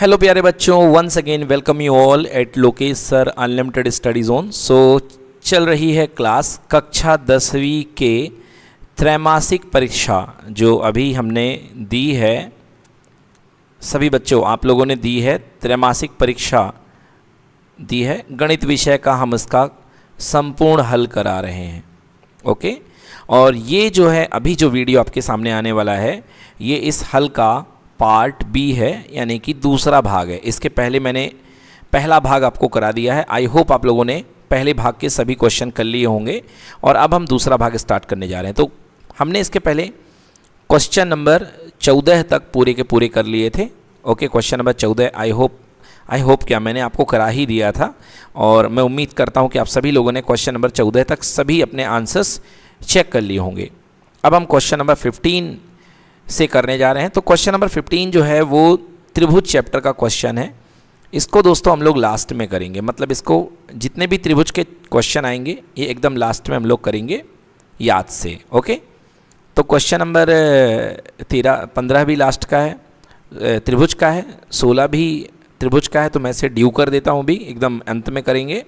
Hello प्यारे बच्चों once again welcome you all at Lokesh sir unlimited study zone so चल रही है क्लास कक्षा दसवीं के त्रैमासिक परीक्षा जो अभी हमने दी है सभी बच्चों आप लोगों ने दी है त्रैमासिक परीक्षा दी है गणित विषय का हम इसका संपूर्ण हल करा रहे हैं ओके और ये जो है अभी जो वीडियो आपके सामने आने वाला है ये इस हल का पार्ट बी है यानी कि दूसरा भाग है इसके पहले मैंने पहला भाग आपको करा दिया है आई होप आप लोगों ने पहले भाग के सभी क्वेश्चन कर लिए होंगे और अब हम दूसरा भाग स्टार्ट करने जा रहे हैं तो हमने इसके पहले क्वेश्चन नंबर चौदह तक पूरे के पूरे कर लिए थे ओके क्वेश्चन नंबर चौदह आई होप आई होप क्या मैंने आपको करा ही दिया था और मैं उम्मीद करता हूँ कि आप सभी लोगों ने क्वेश्चन नंबर चौदह तक सभी अपने आंसर्स चेक कर लिए होंगे अब हम क्वेश्चन नंबर फिफ्टीन से करने जा रहे हैं तो क्वेश्चन नंबर फिफ्टीन जो है वो त्रिभुज चैप्टर का क्वेश्चन है इसको दोस्तों हम लोग लास्ट में करेंगे मतलब इसको जितने भी त्रिभुज के क्वेश्चन आएंगे ये एकदम लास्ट में हम लोग करेंगे याद से ओके तो क्वेश्चन नंबर तेरह पंद्रह भी लास्ट का है त्रिभुज का है सोलह भी त्रिभुज का है तो मैं इसे ड्यू कर देता हूँ भी एकदम अंत में करेंगे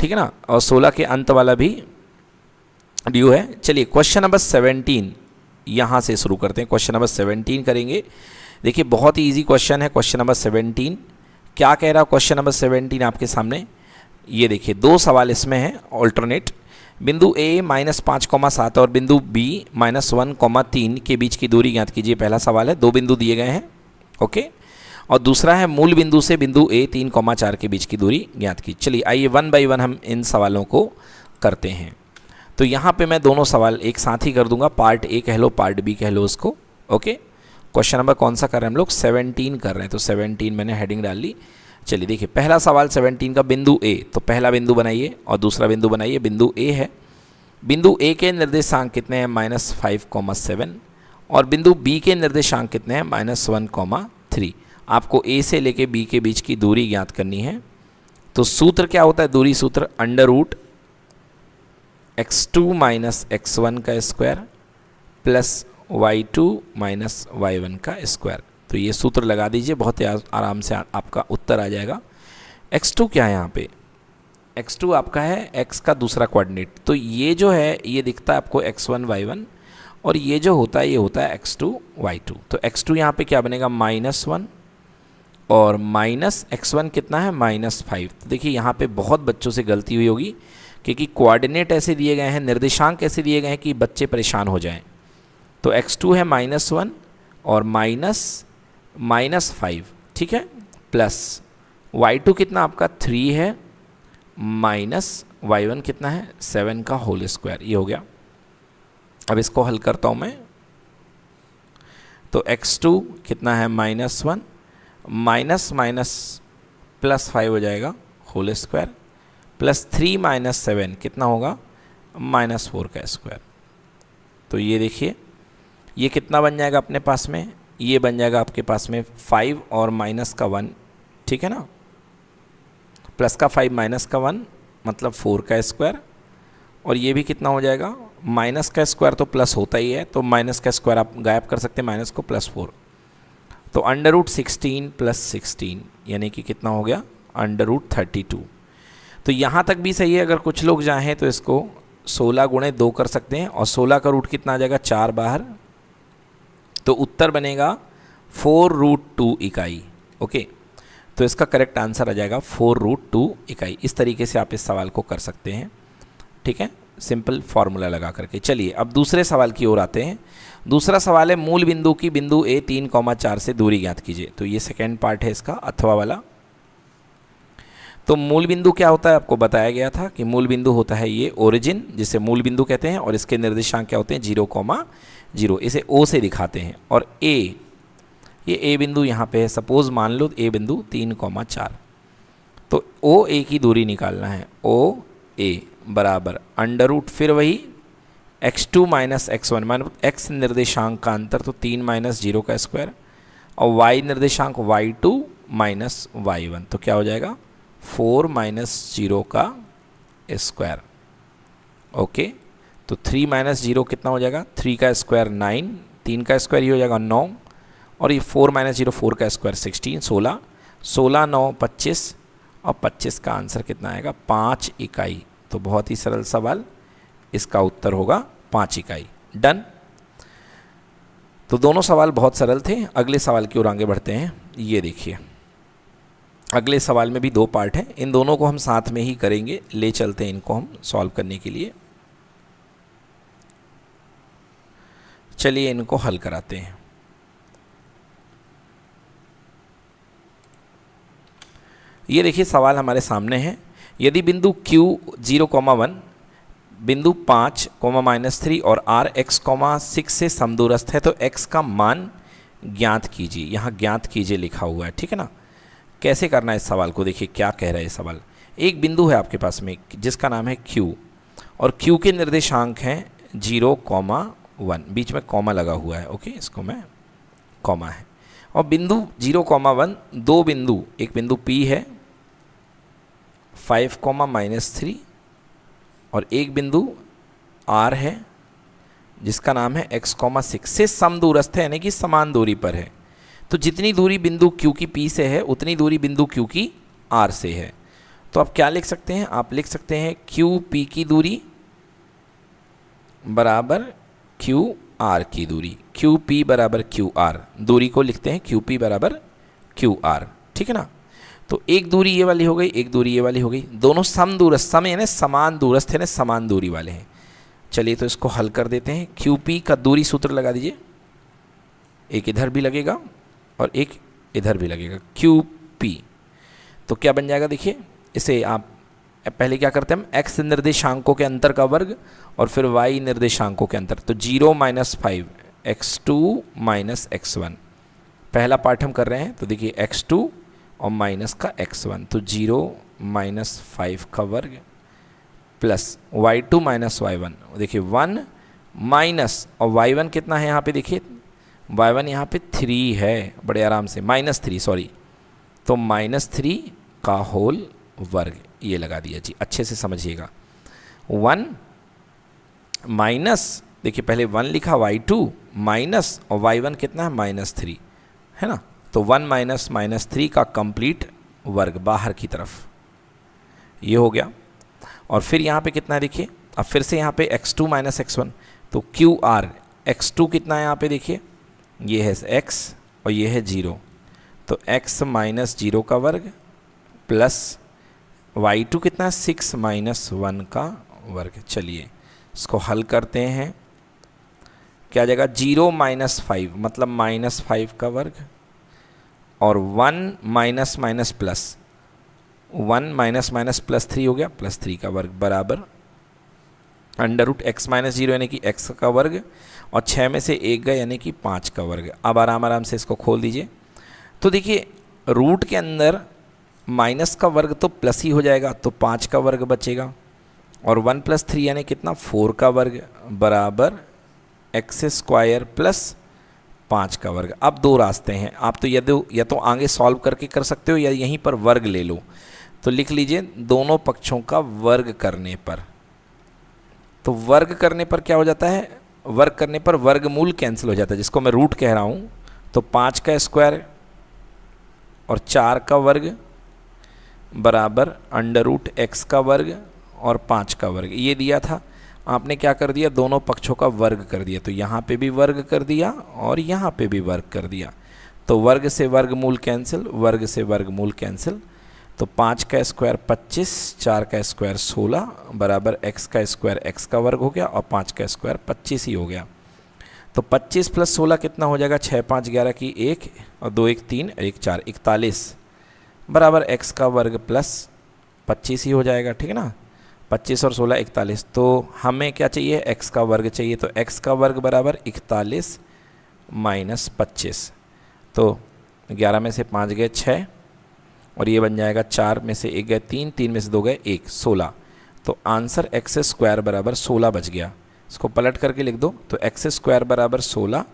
ठीक है ना और सोलह के अंत वाला भी ड्यू है चलिए क्वेश्चन नंबर सेवेंटीन यहाँ से शुरू करते हैं क्वेश्चन नंबर सेवनटीन करेंगे देखिए बहुत ही ईजी क्वेश्चन है क्वेश्चन नंबर सेवनटीन क्या कह रहा है क्वेश्चन नंबर सेवनटीन आपके सामने ये देखिए दो सवाल इसमें हैं ऑल्टरनेट बिंदु ए माइनस पाँच कौमा सात और बिंदु बी माइनस वन कौमा तीन के बीच की दूरी ज्ञात कीजिए पहला सवाल है दो बिंदु दिए गए हैं ओके और दूसरा है मूल बिंदु से बिंदु ए तीन कौमा चार के बीच की दूरी ज्ञात की चलिए आइए वन बाई वन हम इन सवालों को करते हैं तो यहाँ पे मैं दोनों सवाल एक साथ ही कर दूंगा पार्ट ए कह लो पार्ट बी कह लो उसको ओके क्वेश्चन नंबर कौन सा कर रहे हैं हम लोग सेवनटीन कर रहे हैं तो सेवनटीन मैंने हेडिंग डाल ली चलिए देखिए पहला सवाल सेवनटीन का बिंदु ए तो पहला बिंदु बनाइए और दूसरा बिंदु बनाइए बिंदु ए है बिंदु ए के निर्देशांक कितने हैं माइनस फाइव कॉमा सेवन और बिंदु बी के निर्देशांक कितने हैं माइनस वन कॉमा थ्री आपको ए से लेके बी के बीच की दूरी ज्ञात करनी है तो सूत्र क्या होता है दूरी सूत्र under root x two minus x one का square plus y two minus y one का स्क्वायर तो ये सूत्र लगा दीजिए बहुत ही आराम से आपका उत्तर आ जाएगा एक्स टू क्या है यहाँ पे एक्स टू आपका है एक्स का दूसरा कोऑर्डिनेट तो ये जो है ये दिखता है आपको एक्स वन वाई वन और ये जो होता है ये होता है एक्स टू वाई टू तो एक्स टू यहाँ पर क्या बनेगा माइनस वन और माइनस एक्स वन कितना है माइनस फाइव तो देखिए यहाँ पे बहुत बच्चों से गलती हुई होगी क्योंकि कोऑर्डिनेट ऐसे दिए गए हैं निर्देशांक ऐसे दिए गए हैं कि बच्चे परेशान हो जाएं तो x2 है माइनस वन और माइनस माइनस फाइव ठीक है प्लस y2 कितना आपका थ्री है माइनस y1 कितना है सेवन का होल स्क्वायर ये हो गया अब इसको हल करता हूँ मैं तो x2 कितना है minus one minus minus plus five हो जाएगा whole square plus three minus seven कितना होगा माइनस फोर का स्क्वायर तो ये देखिए ये कितना बन जाएगा अपने पास में ये बन जाएगा आपके पास में फाइव और माइनस का वन ठीक है ना प्लस का फाइव माइनस का वन मतलब फोर का स्क्वायर और ये भी कितना हो जाएगा माइनस का स्क्वायर तो प्लस होता ही है तो माइनस का स्क्वायर आप गायब कर सकते हैं माइनस को प्लस फोर तो under root sixteen plus sixteen यानी कि कितना हो गया अंडर रूट थर्टी टू तो यहाँ तक भी सही है अगर कुछ लोग जाएँ तो इसको सोलह गुणे दो कर सकते हैं और सोलह का रूट कितना आ जाएगा चार बाहर तो उत्तर बनेगा फोर रूट टू इकाई ओके तो इसका करेक्ट आंसर आ जाएगा फोर रूट टू इकाई इस तरीके से आप इस सवाल को कर सकते हैं ठीक है सिंपल फार्मूला लगा करके चलिए अब दूसरे सवाल की ओर आते हैं दूसरा सवाल है मूल बिंदु की बिंदु ए तीन कौमा चार से दूरी ज्ञात कीजिए तो ये सेकेंड पार्ट है इसका अथवा वाला तो मूल बिंदु क्या होता है आपको बताया गया था कि मूल बिंदु होता है ये ओरिजिन जिसे मूल बिंदु कहते हैं और इसके निर्देशांक क्या होते हैं जीरो कॉमा जीरो इसे ओ से दिखाते हैं और ए ये ए बिंदु यहाँ पे है सपोज़ मान लो ए बिंदु तीन कॉमा चार तो ओ ए की दूरी निकालना है ओ ए बराबर अंडर रूट फिर वही x two minus x one मान एक्स निर्देशांक का अंतर तो तीन माइनस जीरो का स्क्वायर और वाई निर्देशांक y two minus y one तो क्या हो जाएगा फोर माइनस जीरो का स्क्वायर ओके तो थ्री माइनस जीरो कितना हो जाएगा थ्री का स्क्वायर नाइन तीन का स्क्वायर ये हो जाएगा नौ और ये फोर माइनस जीरो फोर का स्क्वायर सिक्सटीन सोलह सोलह नौ पच्चीस और पच्चीस का आंसर कितना आएगा पाँच इकाई तो बहुत ही सरल सवाल इसका उत्तर होगा पाँच इकाई डन तो दोनों सवाल बहुत सरल थे अगले सवाल की ओर आगे बढ़ते हैं ये देखिए अगले सवाल में भी दो पार्ट हैं इन दोनों को हम साथ में ही करेंगे ले चलते हैं इनको हम सॉल्व करने के लिए चलिए इनको हल कराते हैं ये देखिए सवाल हमारे सामने है यदि बिंदु Q जीरो कॉमा वन बिंदु पाँच कॉमा माइनस थ्री और R एक्स कॉमा सिक्स से समदूरस्थ है तो X का मान ज्ञात कीजिए यहाँ ज्ञात कीजिए लिखा हुआ है ठीक है ना कैसे करना है इस सवाल को देखिए क्या कह रहा है सवाल एक बिंदु है आपके पास में जिसका नाम है क्यू और क्यू के निर्देशांक हैं जीरो कॉमा वन बीच में कॉमा लगा हुआ है ओके इसको मैं कॉमा है और बिंदु जीरो कॉमा वन दो बिंदु एक बिंदु पी है फाइव कॉमा माइनस थ्री और एक बिंदु आर है जिसका नाम है एक्स कॉमा सिक्स से सम दूरस्थ है यानी कि समान दूरी पर है तो जितनी दूरी बिंदु क्यू की पी से है उतनी दूरी बिंदु क्यू की आर से है तो आप क्या लिख सकते हैं आप लिख सकते हैं क्यू पी की दूरी बराबर क्यू आर की दूरी क्यू पी बराबर क्यू आर दूरी को लिखते हैं क्यू पी बराबर क्यू आर ठीक है ना तो एक दूरी ये वाली हो गई एक दूरी ये वाली हो गई दोनों सम दूरस्थ सम यानी समान दूरस्थ यानी समान दूरी वाले हैं चलिए तो इसको हल कर देते हैं क्यू पी का दूरी सूत्र लगा दीजिए एक इधर भी लगेगा और एक इधर भी लगेगा क्यू पी तो क्या बन जाएगा देखिए इसे आप पहले क्या करते हैं हम एक्स निर्देशांकों के अंतर का वर्ग और फिर वाई निर्देशांकों के अंतर तो zero minus five x two minus x one पहला पार्ट हम कर रहे हैं तो देखिए एक्स टू और माइनस का एक्स वन तो जीरो माइनस फाइव का वर्ग plus y two minus y one देखिए वन माइनस और वाई वन कितना है यहाँ पे देखिए वाई वन यहाँ पर थ्री है बड़े आराम से माइनस थ्री सॉरी तो माइनस थ्री का होल वर्ग ये लगा दिया जी अच्छे से समझिएगा वन माइनस देखिए पहले वन लिखा वाई टू माइनस और वाई वन कितना है माइनस थ्री है ना तो वन माइनस माइनस थ्री का कंप्लीट वर्ग बाहर की तरफ ये हो गया और फिर यहाँ पे कितना देखिए अब फिर से यहाँ पे x2 टू माइनस एक्स तो क्यू आर एक्स टू कितना है यहाँ पे देखिए ये है x और ये है ज़ीरो तो x माइनस ज़ीरो का वर्ग प्लस वाई टू कितना सिक्स माइनस वन का वर्ग चलिए इसको हल करते हैं क्या आ जाएगा जीरो माइनस फाइव मतलब माइनस फाइव का वर्ग और one minus minus plus one minus minus plus three हो गया प्लस थ्री का वर्ग बराबर under root x minus zero यानी कि एक्स का वर्ग और छः में से एक गए यानी कि पाँच का वर्ग अब आराम आराम से इसको खोल दीजिए तो देखिए रूट के अंदर माइनस का वर्ग तो प्लस ही हो जाएगा तो पाँच का वर्ग बचेगा और वन प्लस थ्री यानी कितना फोर का वर्ग बराबर एक्स स्क्वायर प्लस पाँच का वर्ग अब दो रास्ते हैं आप तो यदि या तो आगे सॉल्व करके कर सकते हो या यहीं पर वर्ग ले लो तो लिख लीजिए दोनों पक्षों का वर्ग करने पर तो वर्ग करने पर क्या हो जाता है वर्ग करने पर वर्गमूल कैंसिल हो जाता है जिसको मैं रूट कह रहा हूँ तो पाँच का स्क्वायर और चार का वर्ग बराबर अंडर रूट एक्स का वर्ग और पाँच का वर्ग ये दिया था आपने क्या कर दिया दोनों पक्षों का वर्ग कर दिया तो यहाँ पे भी वर्ग कर दिया और यहाँ पे भी वर्ग कर दिया तो वर्ग से वर्गमूल कैंसिल वर्ग से वर्गमूल कैंसिल तो पाँच का स्क्वायर पच्चीस चार का स्क्वायर सोलह बराबर एक्स का स्क्वायर एक्स का वर्ग हो गया और पाँच का स्क्वायर पच्चीस ही हो गया तो पच्चीस प्लस सोलह कितना हो जाएगा छः पाँच ग्यारह की एक और दो एक तीन एक चार इकतालीस बराबर एक्स का वर्ग प्लस पच्चीस ही हो जाएगा ठीक है ना पच्चीस और सोलह इकतालीस तो हमें क्या चाहिए एक्स का वर्ग चाहिए तो एक्स का वर्ग बराबर इकतालीस माइनस पच्चीस तो ग्यारह में से पाँच गए छः और ये बन जाएगा चार में से एक गए तीन तीन में से दो गए एक सोलह तो आंसर एक्स स्क्वायर बराबर सोलह बच गया इसको पलट करके लिख दो तो एक्स स्क्वायर बराबर सोलह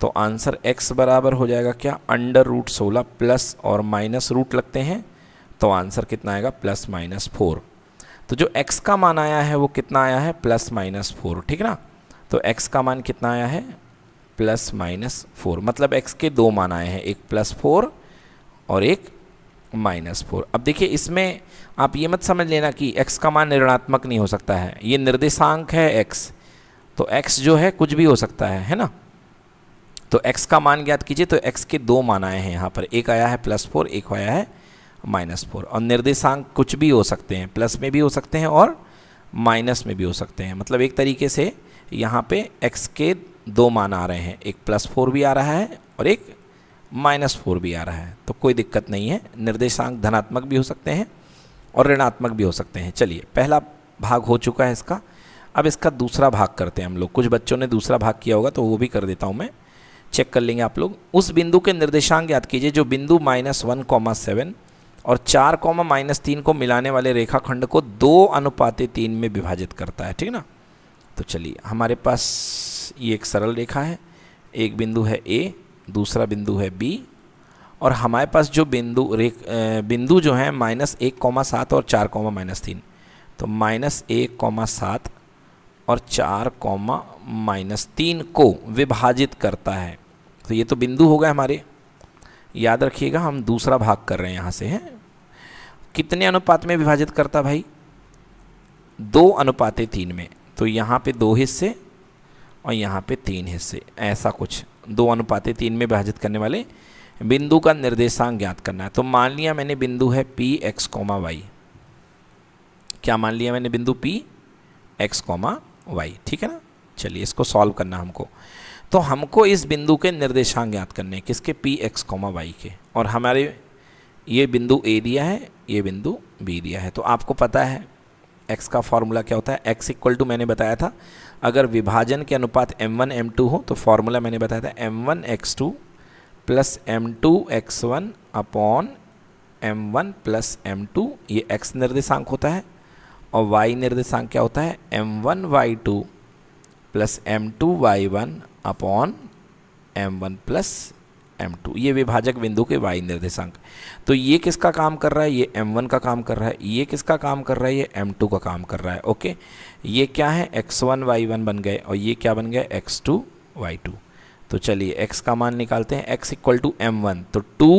तो आंसर एक्स बराबर हो जाएगा क्या अंडर रूट सोलह प्लस और माइनस रूट लगते हैं तो आंसर कितना आएगा प्लस माइनस फोर तो जो एक्स का मान आया है वो कितना आया है प्लस माइनस फोर ठीक ना तो एक्स का मान कितना आया है प्लस माइनस फोर मतलब एक्स के दो मान आए हैं एक प्लस फोर और एक माइनस फोर अब देखिए इसमें आप ये मत समझ लेना कि x का मान ऋणात्मक नहीं हो सकता है ये निर्देशांक है x तो x जो है कुछ भी हो सकता है है ना तो x का मान ज्ञात कीजिए तो x के दो मान आए हैं यहाँ पर एक आया है प्लस फोर एक आया है माइनस फोर और निर्देशांक कुछ भी हो सकते हैं प्लस में भी हो सकते हैं और माइनस में भी हो सकते हैं मतलब एक तरीके से यहाँ पे एक्स के दो मान आ रहे हैं एक प्लस फोर भी आ रहा है और एक माइनस फोर भी आ रहा है तो कोई दिक्कत नहीं है निर्देशांक धनात्मक भी हो सकते हैं और ऋणात्मक भी हो सकते हैं चलिए पहला भाग हो चुका है इसका अब इसका दूसरा भाग करते हैं हम लोग कुछ बच्चों ने दूसरा भाग किया होगा तो वो भी कर देता हूँ मैं चेक कर लेंगे आप लोग उस बिंदु के निर्देशांक याद कीजिए जो बिंदु माइनस वन कॉमा सेवन और चार कॉमा माइनस तीन को मिलाने वाले रेखाखंड को दो अनुपाते तीन में विभाजित करता है ठीक ना तो चलिए हमारे पास ये एक सरल रेखा है एक बिंदु है ए दूसरा बिंदु है बी और हमारे पास जो बिंदु बिंदु जो है माइनस एक कॉमा सात और चार कॉमा माइनस तीन तो माइनस एक कॉमा सात और चार कॉमा माइनस तीन को विभाजित करता है तो ये तो बिंदु हो गए हमारे याद रखिएगा हम दूसरा भाग कर रहे हैं यहाँ से हैं कितने अनुपात में विभाजित करता भाई दो अनुपातें तीन में तो यहाँ पे दो हिस्से और यहाँ पे तीन हिस्से ऐसा कुछ दो अनुपातें तीन में विभाजित करने वाले बिंदु का निर्देशांक ज्ञात करना है तो मान लिया मैंने बिंदु है पी एक्स कॉमा वाई क्या मान लिया मैंने बिंदु पी एक्स कॉमा वाई ठीक है ना चलिए इसको सॉल्व करना हमको तो हमको इस बिंदु के निर्देशांक ज्ञात करने हैं किसके पी एक्स कॉमा वाई के और हमारे ये बिंदु ए दिया है ये बिंदु बी दिया है तो आपको पता है एक्स का फॉर्मूला क्या होता है एक्स इक्वल टू मैंने बताया था अगर विभाजन के अनुपात m1 m2 हो तो फॉर्मूला मैंने बताया था m1 x2 plus M two x one upon M one plus M two ये x निर्देशांक होता है और y निर्देशांक क्या होता है M one y two plus M two y one upon M one plus M two ये विभाजक बिंदु के वाई निर्देशांक तो ये किसका काम कर रहा है ये एम वन का काम कर रहा है ये किसका काम कर रहा है ये एम टू का काम कर रहा है ओके ये क्या है एक्स वन वाई वन बन गए और ये क्या बन गए वाई टू तो चलिए एक्स का मान निकालते हैं x equal to M one तो टू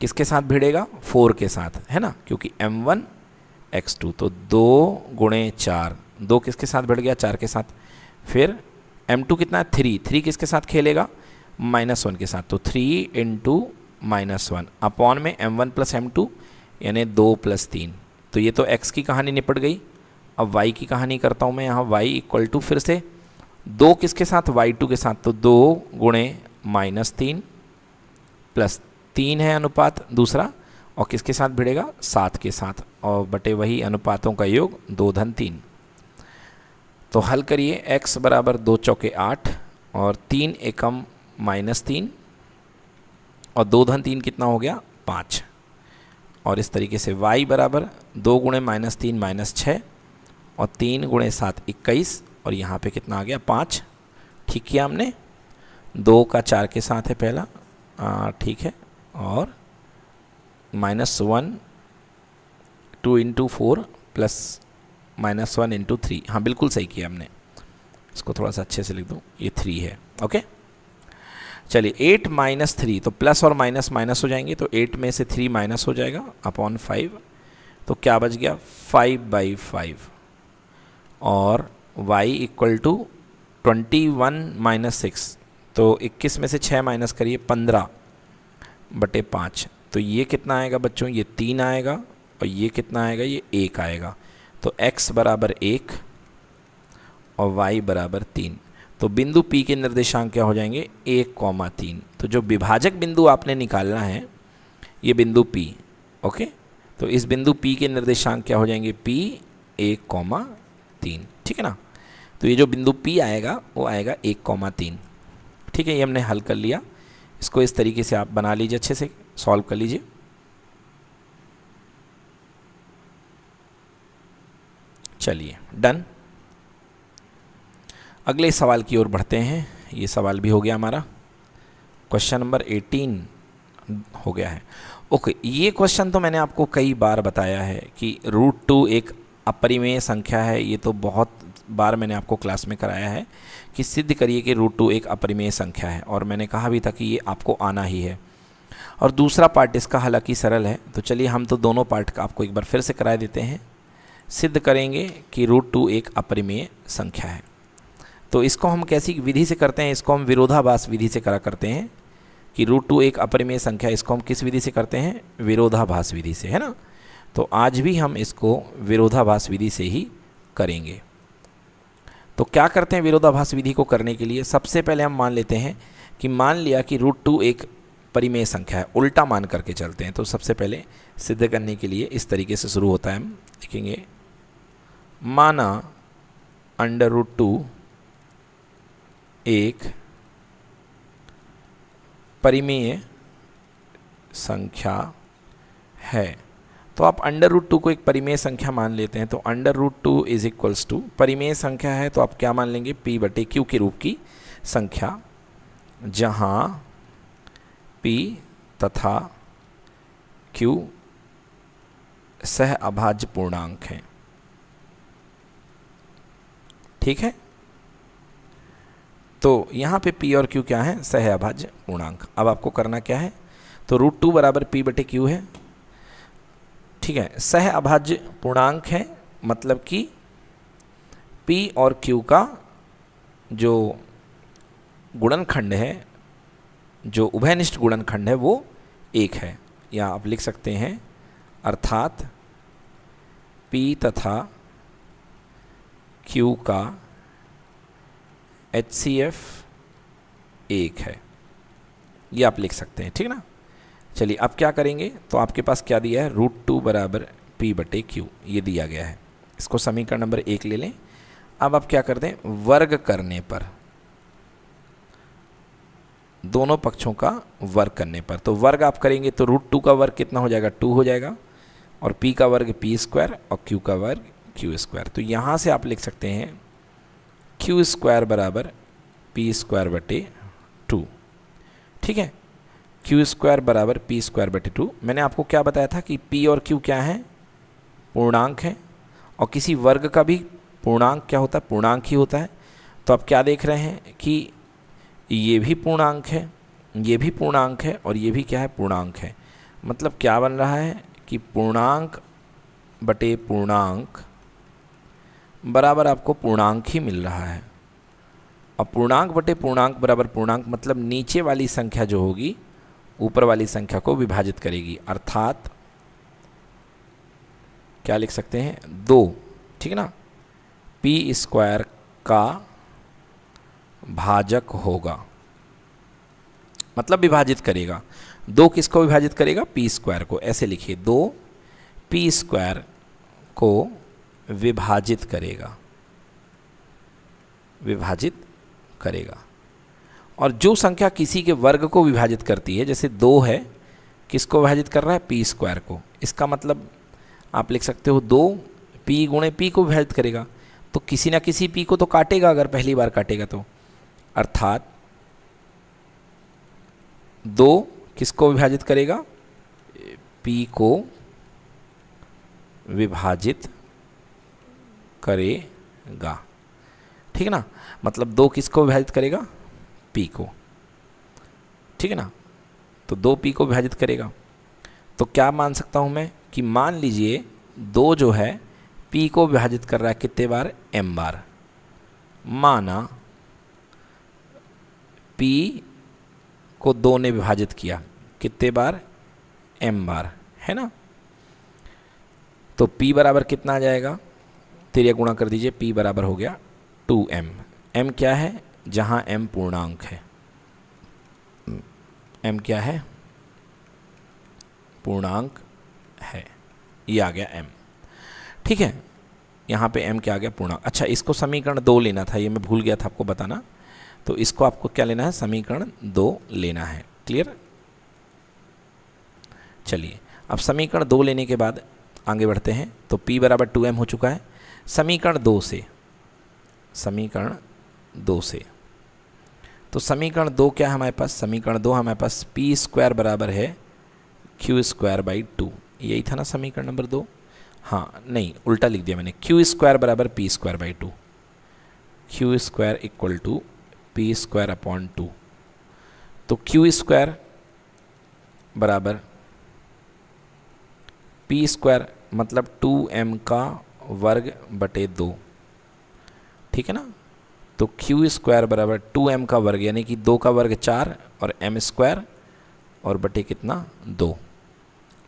किसके साथ भिड़ेगा फोर के साथ है ना क्योंकि एम वन एक्स टू तो दो गुणे चार दो किसके साथ भिड़ गया चार के साथ फिर एम टू कितना है थ्री थ्री किसके साथ खेलेगा माइनस वन के साथ तो three into minus one upon में M one plus M two यानी दो प्लस तीन तो ये तो एक्स की कहानी निपट गई अब वाई की कहानी करता हूँ मैं यहाँ वाई इक्वल टू फिर से दो किसके साथ वाई टू के साथ तो दो गुणे माइनस तीन प्लस तीन है अनुपात दूसरा और किसके साथ भिड़ेगा सात के साथ और बटे वही अनुपातों का योग दो धन तीन तो हल करिए x बराबर दो चौके आठ और तीन एकम माइनस तीन और दो धन तीन कितना हो गया पाँच और इस तरीके से y बराबर दो गुणे माइनस तीन माइनस छः और तीन गुणे सात इक्कीस और यहाँ पे कितना आ गया पाँच ठीक किया हमने दो का चार के साथ है पहला ठीक है और minus one two into four plus minus one into three हाँ बिल्कुल सही किया हमने इसको थोड़ा सा अच्छे से लिख दूँ ये थ्री है ओके चलिए एट माइनस थ्री तो प्लस और माइनस माइनस हो जाएंगे तो एट में से थ्री माइनस हो जाएगा अपॉन फाइव तो क्या बच गया फाइव बाई फाइव और y equal to twenty one minus six तो इक्कीस में से छः माइनस करिए पंद्रह बटे पाँच तो ये कितना आएगा बच्चों ये तीन आएगा और ये कितना आएगा ये एक आएगा तो x बराबर एक और y बराबर तीन तो बिंदु P के निर्देशांक क्या हो जाएंगे एक कौमा तीन तो जो विभाजक बिंदु आपने निकालना है ये बिंदु P ओके तो इस बिंदु P के निर्देशांक क्या हो जाएंगे P एक कौमा तीन ठीक है ना तो ये जो बिंदु P आएगा वो आएगा एक कौमा तीन ठीक है ये हमने हल कर लिया इसको इस तरीके से आप बना लीजिए अच्छे से सॉल्व कर लीजिए चलिए डन अगले सवाल की ओर बढ़ते हैं ये सवाल भी हो गया हमारा क्वेश्चन नंबर एटीन हो गया है ओके ये क्वेश्चन तो मैंने आपको कई बार बताया है कि रूट टू एक अपरिमेय संख्या है ये तो बहुत बार मैंने आपको क्लास में कराया है कि सिद्ध करिए कि रूट टू एक अपरिमेय संख्या है और मैंने कहा भी था कि ये आपको आना ही है और दूसरा पार्ट इसका हालांकि सरल है तो चलिए हम तो दोनों पार्ट का आपको एक बार फिर से करा देते हैं सिद्ध करेंगे कि रूट टू एक अपरिमेय संख्या है तो इसको हम कैसी विधि से करते हैं इसको हम विरोधाभास विधि से करा करते हैं कि रूट टू एक अपरिमेय संख्या इसको हम किस विधि से करते हैं विरोधाभास विधि से है ना तो आज भी हम इसको विरोधाभास विधि से ही करेंगे तो क्या करते हैं विरोधाभास विधि को करने के लिए सबसे पहले हम मान लेते हैं कि मान लिया कि रूट टू एक परिमेय संख्या है उल्टा मान करके चलते हैं तो सबसे पहले सिद्ध करने के लिए इस तरीके से शुरू होता है हम देखेंगे माना अंडर रूट टू एक परिमेय संख्या है तो आप अंडर रूट टू को एक परिमेय संख्या मान लेते हैं तो under root two is equals to परिमेय संख्या है तो आप क्या मान लेंगे पी बटे क्यू के रूप की संख्या जहाँ पी तथा क्यू सह अभाज्य पूर्णांक हैं ठीक है तो यहाँ पे p और q क्या है सहअभाज्य पूर्णांक अब आपको करना क्या है तो रूट टू बराबर पी बटे क्यू है ठीक है सह अभाज्य पूर्णांक है मतलब कि p और q का जो गुणनखंड है जो उभयनिष्ठ गुणनखंड है वो एक है या आप लिख सकते हैं अर्थात p तथा q का एच सी एफ एक है ये आप लिख सकते हैं ठीक ना चलिए अब क्या करेंगे तो आपके पास क्या दिया है रूट टू बराबर पी बटे क्यू ये दिया गया है इसको समीकरण नंबर एक ले लें अब आप क्या करते हैं वर्ग करने पर दोनों पक्षों का वर्ग करने पर तो वर्ग आप करेंगे तो रूट टू का वर्ग कितना हो जाएगा टू हो जाएगा और पी का वर्ग पी स्क्वायर और क्यू का वर्ग क्यू स्क्वायर तो यहाँ से आप लिख सकते हैं क्यू स्क्वायर बराबर पी स्क्वायर बटे टू ठीक है क्यू स्क्वायर बराबर पी स्क्वायर बटे टू मैंने आपको क्या बताया था कि पी और क्यू क्या हैं पूर्णांक हैं और किसी वर्ग का भी पूर्णांक क्या होता है पूर्णांक ही होता है तो आप क्या देख रहे हैं कि ये भी पूर्णांक है ये भी पूर्णांक है और ये भी क्या है पूर्णांक है मतलब क्या बन रहा है कि पूर्णांक बटे पूर्णांक बराबर आपको पूर्णांक ही मिल रहा है अब पूर्णांक बटे पूर्णांक बराबर पूर्णांक मतलब नीचे वाली संख्या जो होगी ऊपर वाली संख्या को विभाजित करेगी अर्थात क्या लिख सकते हैं दो ठीक ना पी स्क्वायर का भाजक होगा मतलब विभाजित करेगा दो किसको विभाजित करेगा पी स्क्वायर को ऐसे लिखिए दो पी स्क्वायर को विभाजित करेगा विभाजित करेगा और जो संख्या किसी के वर्ग को विभाजित करती है जैसे दो है किसको विभाजित कर रहा है पी स्क्वायर को इसका मतलब आप लिख सकते हो दो पी गुणे पी को विभाजित करेगा तो किसी ना किसी पी को तो काटेगा अगर पहली बार काटेगा तो अर्थात दो किसको विभाजित करेगा पी को विभाजित करेगा ठीक है ना मतलब दो किसको विभाजित करेगा पी को ठीक है ना तो दो पी को विभाजित करेगा तो क्या मान सकता हूँ मैं कि मान लीजिए दो जो है पी को विभाजित कर रहा है कितने बार एम बार माना पी को दो ने विभाजित किया कितने बार एम बार है ना तो पी बराबर कितना आ जाएगा तिरया गुणा कर दीजिए पी बराबर हो गया टू एम एम क्या है जहाँ एम पूर्णांक है एम hmm. क्या है पूर्णांक है ये आ गया एम ठीक है यहाँ पे एम क्या आ गया पूर्णांक अच्छा इसको समीकरण दो लेना था ये मैं भूल गया था आपको बताना तो इसको आपको क्या लेना है समीकरण दो लेना है क्लियर चलिए अब समीकरण दो लेने के बाद आगे बढ़ते हैं तो p बराबर टू एम हो चुका है समीकरण दो से समीकरण दो से तो समीकरण दो क्या है हमारे पास समीकरण दो हमारे पास पी स्क्वायर बराबर है क्यू स्क्वायर बाई टू यही था ना समीकरण नंबर दो हाँ नहीं उल्टा लिख दिया मैंने क्यू स्क्वायर बराबर p square by two q square equal to p square upon two तो क्यू स्क्वायर बराबर पी स्क्वायर मतलब टू एम का वर्ग बटे दो ठीक है ना तो क्यू स्क्वायर बराबर टू एम का वर्ग यानी कि दो का वर्ग चार और एम स्क्वायर और बटे कितना दो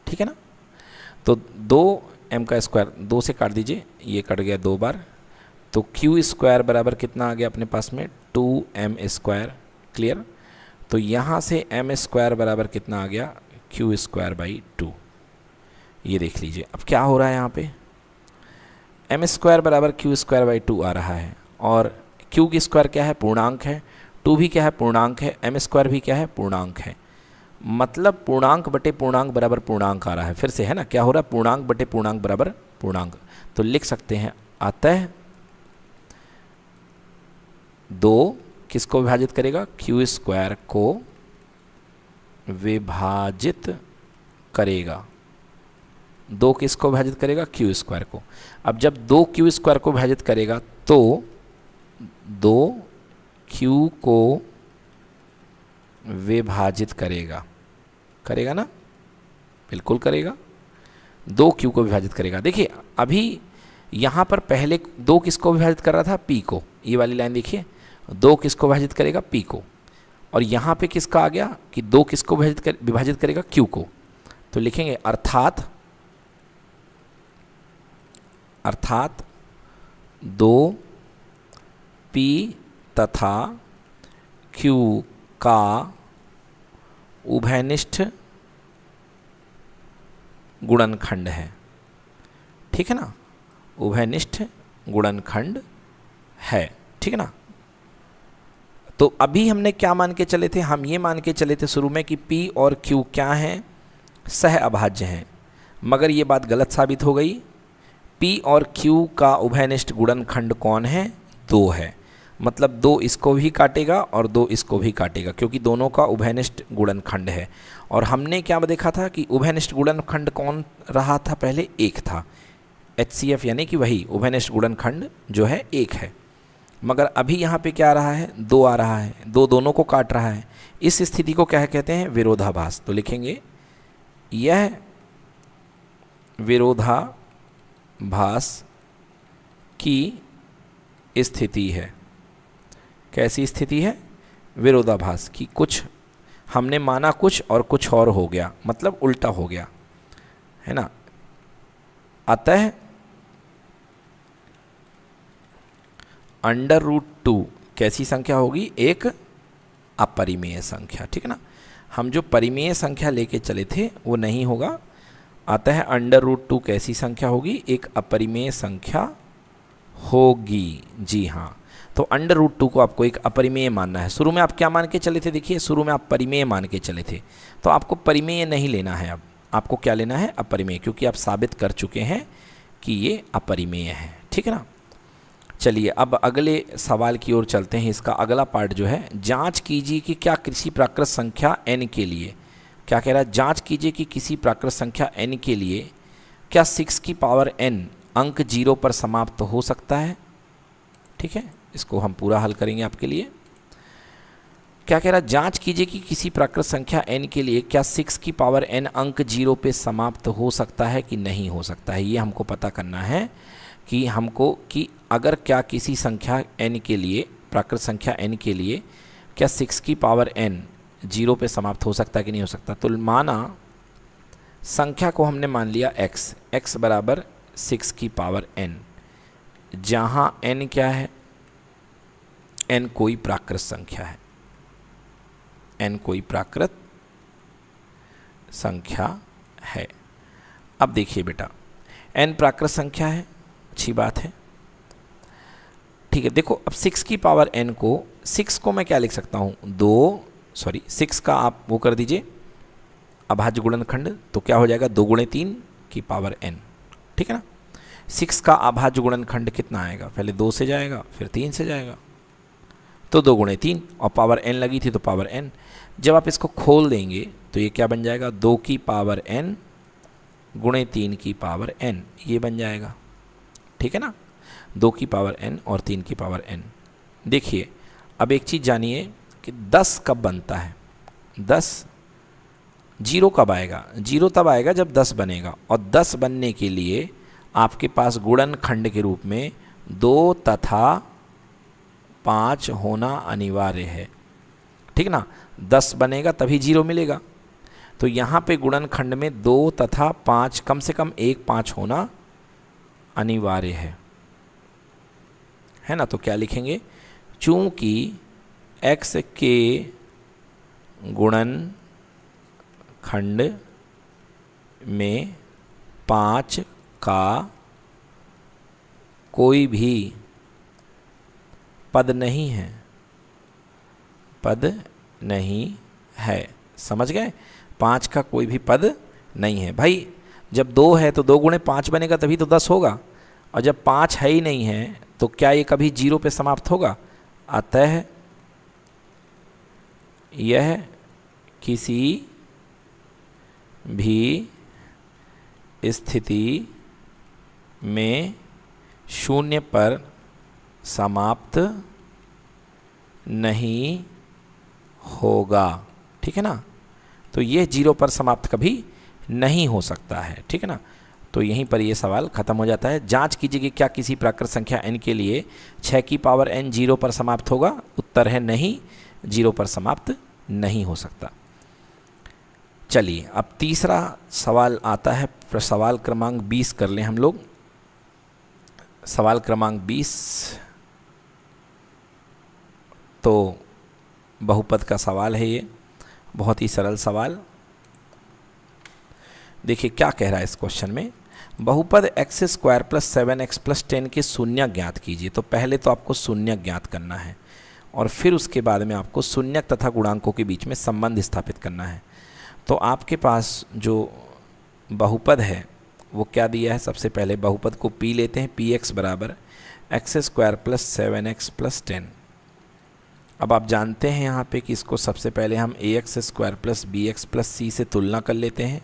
ठीक है ना तो दो एम का स्क्वायर दो से काट दीजिए ये कट गया दो बार तो क्यू स्क्वायर बराबर कितना आ गया अपने पास में टू एम स्क्वायर क्लियर तो यहाँ से एम स्क्वायर बराबर कितना आ गया क्यू स्क्वायर बाई टू ये देख लीजिए अब क्या हो रहा है यहाँ पे एम स्क्वायर बराबर क्यू स्क्वायर बाई टू आ रहा है और क्यू की स्क्वायर क्या है पूर्णांक है टू भी क्या है पूर्णांक है एम स्क्वायर भी क्या है पूर्णांक है मतलब पूर्णांक बटे पूर्णांक बराबर पूर्णांक आ रहा है फिर से है ना क्या हो रहा है पूर्णांक बटे पूर्णांक बराबर पूर्णांक तो लिख सकते हैं अतः दो किसको विभाजित करेगा क्यू स्क्वायर को विभाजित करेगा दो किसको विभाजित करेगा क्यू स्क्वायर को अब जब दो क्यू स्क्वायर को विभाजित करेगा तो दो क्यू को विभाजित करेगा करेगा ना बिल्कुल करेगा दो क्यू को विभाजित करेगा देखिए अभी यहाँ पर पहले दो किसको विभाजित कर रहा था पी को ये वाली लाइन देखिए दो किसको विभाजित करेगा पी को और यहाँ पे किसका आ गया कि दो किसको विभाजित कर विभाजित करेगा क्यू को तो लिखेंगे अर्थात अर्थात दो पी तथा क्यू का उभयनिष्ठ गुणनखंड है ठीक है ना उभयनिष्ठ गुणनखंड है ठीक है ना तो अभी हमने क्या मान के चले थे हम ये मान के चले थे शुरू में कि पी और क्यू क्या हैं सह अभाज्य हैं मगर ये बात गलत साबित हो गई पी और क्यू का उभयनिष्ठ गुणनखंड कौन है दो है मतलब दो इसको भी काटेगा और दो इसको भी काटेगा क्योंकि दोनों का उभयनिष्ठ गुणनखंड है और हमने क्या देखा था कि उभयनिष्ठ गुणनखंड कौन रहा था पहले एक था एच यानी कि वही उभयनिष्ठ गुणनखंड जो है एक है मगर अभी यहाँ पे क्या आ रहा है दो आ रहा है दो दोनों को काट रहा है इस स्थिति को क्या कहते हैं विरोधाभास तो लिखेंगे यह विरोधा भास की स्थिति है कैसी स्थिति है विरोधाभास की कुछ हमने माना कुछ और कुछ और हो गया मतलब उल्टा हो गया है ना अतः अंडर रूट टू कैसी संख्या होगी एक अपरिमेय संख्या ठीक है ना हम जो परिमेय संख्या लेके चले थे वो नहीं होगा आता है अंडर रूट टू कैसी संख्या होगी एक अपरिमेय संख्या होगी जी हाँ तो अंडर रूट टू को आपको एक अपरिमेय मानना है शुरू में आप क्या मान के चले थे देखिए शुरू में आप परिमेय मान के चले थे तो आपको परिमेय नहीं लेना है अब आपको क्या लेना है अपरिमेय क्योंकि आप साबित कर चुके हैं कि ये अपरिमेय है ठीक है ना चलिए अब अगले सवाल की ओर चलते हैं इसका अगला पार्ट जो है जांच कीजिए कि क्या कृषि प्राकृत संख्या एन के लिए क्या कह रहा है जांच कीजिए कि किसी प्राकृत संख्या एन के लिए क्या सिक्स की पावर एन अंक जीरो पर समाप्त हो सकता है ठीक है इसको हम पूरा हल करेंगे आपके लिए क्या कह रहा है जांच कीजिए कि किसी प्राकृत संख्या एन के लिए क्या सिक्स की पावर एन अंक जीरो पे समाप्त हो सकता है कि नहीं हो सकता है ये हमको पता करना है कि हमको कि अगर क्या किसी संख्या एन के लिए प्राकृत संख्या एन के लिए क्या सिक्स की पावर एन जीरो पे समाप्त हो सकता कि नहीं हो सकता तो माना संख्या को हमने मान लिया x x बराबर सिक्स की पावर n जहाँ n क्या है n कोई प्राकृत संख्या है n कोई प्राकृत संख्या है अब देखिए बेटा n प्राकृत संख्या है अच्छी बात है ठीक है देखो अब सिक्स की पावर n को सिक्स को मैं क्या लिख सकता हूँ दो सॉरी सिक्स का आप वो कर दीजिए अभाज्य गुणनखंड तो क्या हो जाएगा दो गुणे तीन की पावर एन ठीक है ना सिक्स का अभाज्य गुणनखंड कितना आएगा पहले दो से जाएगा फिर तीन से जाएगा तो दो गुणे तीन और पावर एन लगी थी तो पावर एन जब आप इसको खोल देंगे तो ये क्या बन जाएगा दो की पावर एन गुणे तीन की पावर एन ये बन जाएगा ठीक है ना दो की पावर एन और तीन की पावर एन देखिए अब एक चीज़ जानिए कि दस कब बनता है दस जीरो कब आएगा जीरो तब आएगा जब दस बनेगा और दस बनने के लिए आपके पास गुणन खंड के रूप में दो तथा पाँच होना अनिवार्य है ठीक ना दस बनेगा तभी जीरो मिलेगा तो यहाँ पे गुणन खंड में दो तथा पाँच कम से कम एक पाँच होना अनिवार्य है है ना तो क्या लिखेंगे चूंकि एक्स के गुणन खंड में पाँच का कोई भी पद नहीं है पद नहीं है समझ गए पाँच का कोई भी पद नहीं है भाई जब दो है तो दो गुणे पाँच बनेगा तभी तो दस होगा और जब पाँच है ही नहीं है तो क्या ये कभी जीरो पे समाप्त होगा अतः यह किसी भी स्थिति में शून्य पर समाप्त नहीं होगा ठीक है ना तो यह जीरो पर समाप्त कभी नहीं हो सकता है ठीक है ना तो यहीं पर यह सवाल खत्म हो जाता है जांच कीजिए कि क्या किसी प्राकृत संख्या एन के लिए छः की पावर एन जीरो पर समाप्त होगा उत्तर है नहीं जीरो पर समाप्त नहीं हो सकता चलिए अब तीसरा सवाल आता है सवाल क्रमांक 20 कर लें हम लोग सवाल क्रमांक 20 तो बहुपद का सवाल है ये बहुत ही सरल सवाल देखिए क्या कह रहा है इस क्वेश्चन में बहुपद x square plus seven x plus ten के शून्य ज्ञात कीजिए तो पहले तो आपको शून्य ज्ञात करना है और फिर उसके बाद में आपको शून्यक तथा गुणांकों के बीच में संबंध स्थापित करना है तो आपके पास जो बहुपद है वो क्या दिया है सबसे पहले बहुपद को पी लेते हैं पी एक्स बराबर x square plus seven x plus ten अब आप जानते हैं यहाँ पे कि इसको सबसे पहले हम a x square plus b x plus c से तुलना कर लेते हैं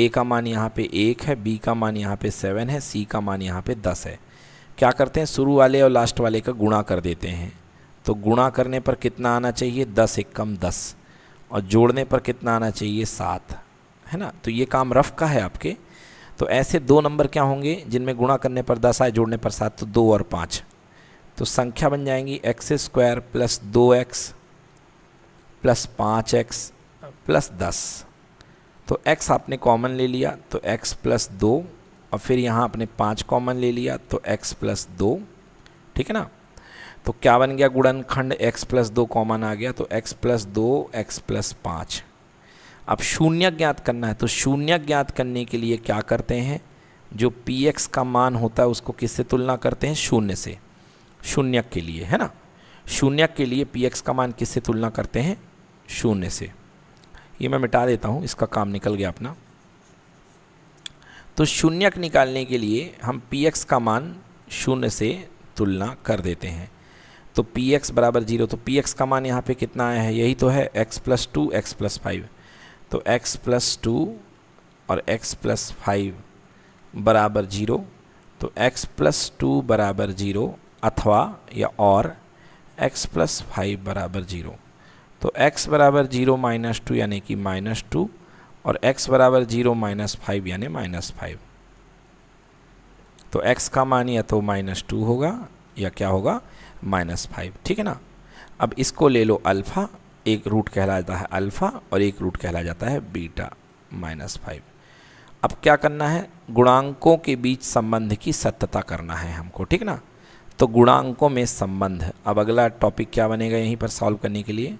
ए का मान यहाँ पे एक है बी का मान यहाँ पे सेवन है सी का मान यहाँ पे दस है क्या करते हैं शुरू वाले और लास्ट वाले का गुणा कर देते हैं तो गुणा करने पर कितना आना चाहिए दस एक कम दस और जोड़ने पर कितना आना चाहिए सात है ना तो ये काम रफ का है आपके तो ऐसे दो नंबर क्या होंगे जिनमें गुणा करने पर दस आए जोड़ने पर सात तो दो और पाँच तो संख्या बन जाएंगी एक्स स्क्वायर प्लस दो एक्स प्लस पाँच एक्स प्लस दस तो एक्स आपने कॉमन ले लिया तो एक्स प्लस दो और फिर यहाँ आपने पाँच कॉमन ले लिया तो एक्स प्लस दो ठीक है ना तो क्या बन गया गुणनखंड एक्स प्लस दो कॉमन आ गया तो एक्स प्लस दो एक्स प्लस पाँच अब शून्य ज्ञात करना है तो शून्य ज्ञात करने के लिए क्या करते हैं जो पी एक्स का मान होता है उसको किससे तुलना करते हैं शून्य से शून्य के लिए है ना शून्य के लिए पी एक्स का मान किससे तुलना करते हैं शून्य से ये मैं मिटा देता हूँ इसका काम निकल गया अपना तो शून्यक निकालने के लिए हम पी एक्स का मान शून्य से तुलना कर देते हैं तो पी एक्स बराबर जीरो तो पी एक्स का मान यहाँ पे कितना आया है यही तो है x plus two x plus five तो एक्स प्लस टू और एक्स प्लस फाइव बराबर जीरो तो एक्स प्लस टू बराबर जीरो अथवा या और एक्स प्लस फाइव बराबर जीरो तो एक्स बराबर जीरो माइनस टू यानी कि माइनस टू और x बराबर जीरो माइनस फाइव यानी माइनस फाइव तो x का मान या तो माइनस टू होगा या क्या होगा माइनस फाइव ठीक है ना अब इसको ले लो अल्फ़ा एक रूट कहलाता है अल्फ़ा और एक रूट कहला जाता है बीटा माइनस फाइव अब क्या करना है गुणांकों के बीच संबंध की सत्यता करना है हमको ठीक ना तो गुणांकों में संबंध अब अगला टॉपिक क्या बनेगा यहीं पर सॉल्व करने के लिए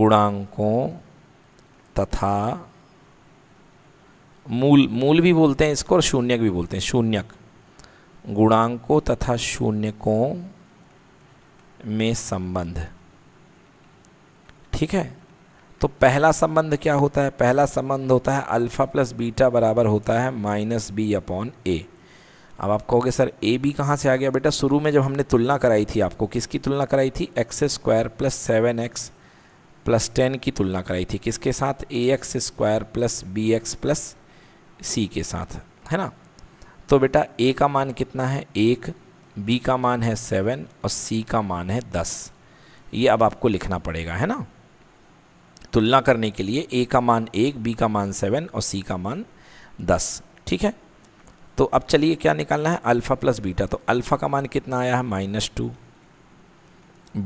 गुणांकों तथा मूल मूल भी बोलते हैं इसको और शून्यक भी बोलते हैं शून्यक गुणांकों तथा शून्यकों में संबंध ठीक है तो पहला संबंध क्या होता है पहला संबंध होता है अल्फ़ा प्लस बीटा बराबर होता है माइनस बी अपॉन ए अब आप कहोगे सर ए बी कहाँ से आ गया बेटा शुरू में जब हमने तुलना कराई थी आपको किसकी तुलना कराई थी x square plus seven x plus ten की तुलना कराई थी किसके साथ a x square plus b x plus c के साथ है ना तो बेटा ए का मान कितना है एक बी का मान है सेवन और सी का मान है दस ये अब आपको लिखना पड़ेगा है ना तुलना करने के लिए ए का मान एक बी का मान सेवन और सी का मान दस ठीक है तो अब चलिए क्या निकालना है अल्फ़ा प्लस बीटा तो अल्फ़ा का मान कितना आया है माइनस टू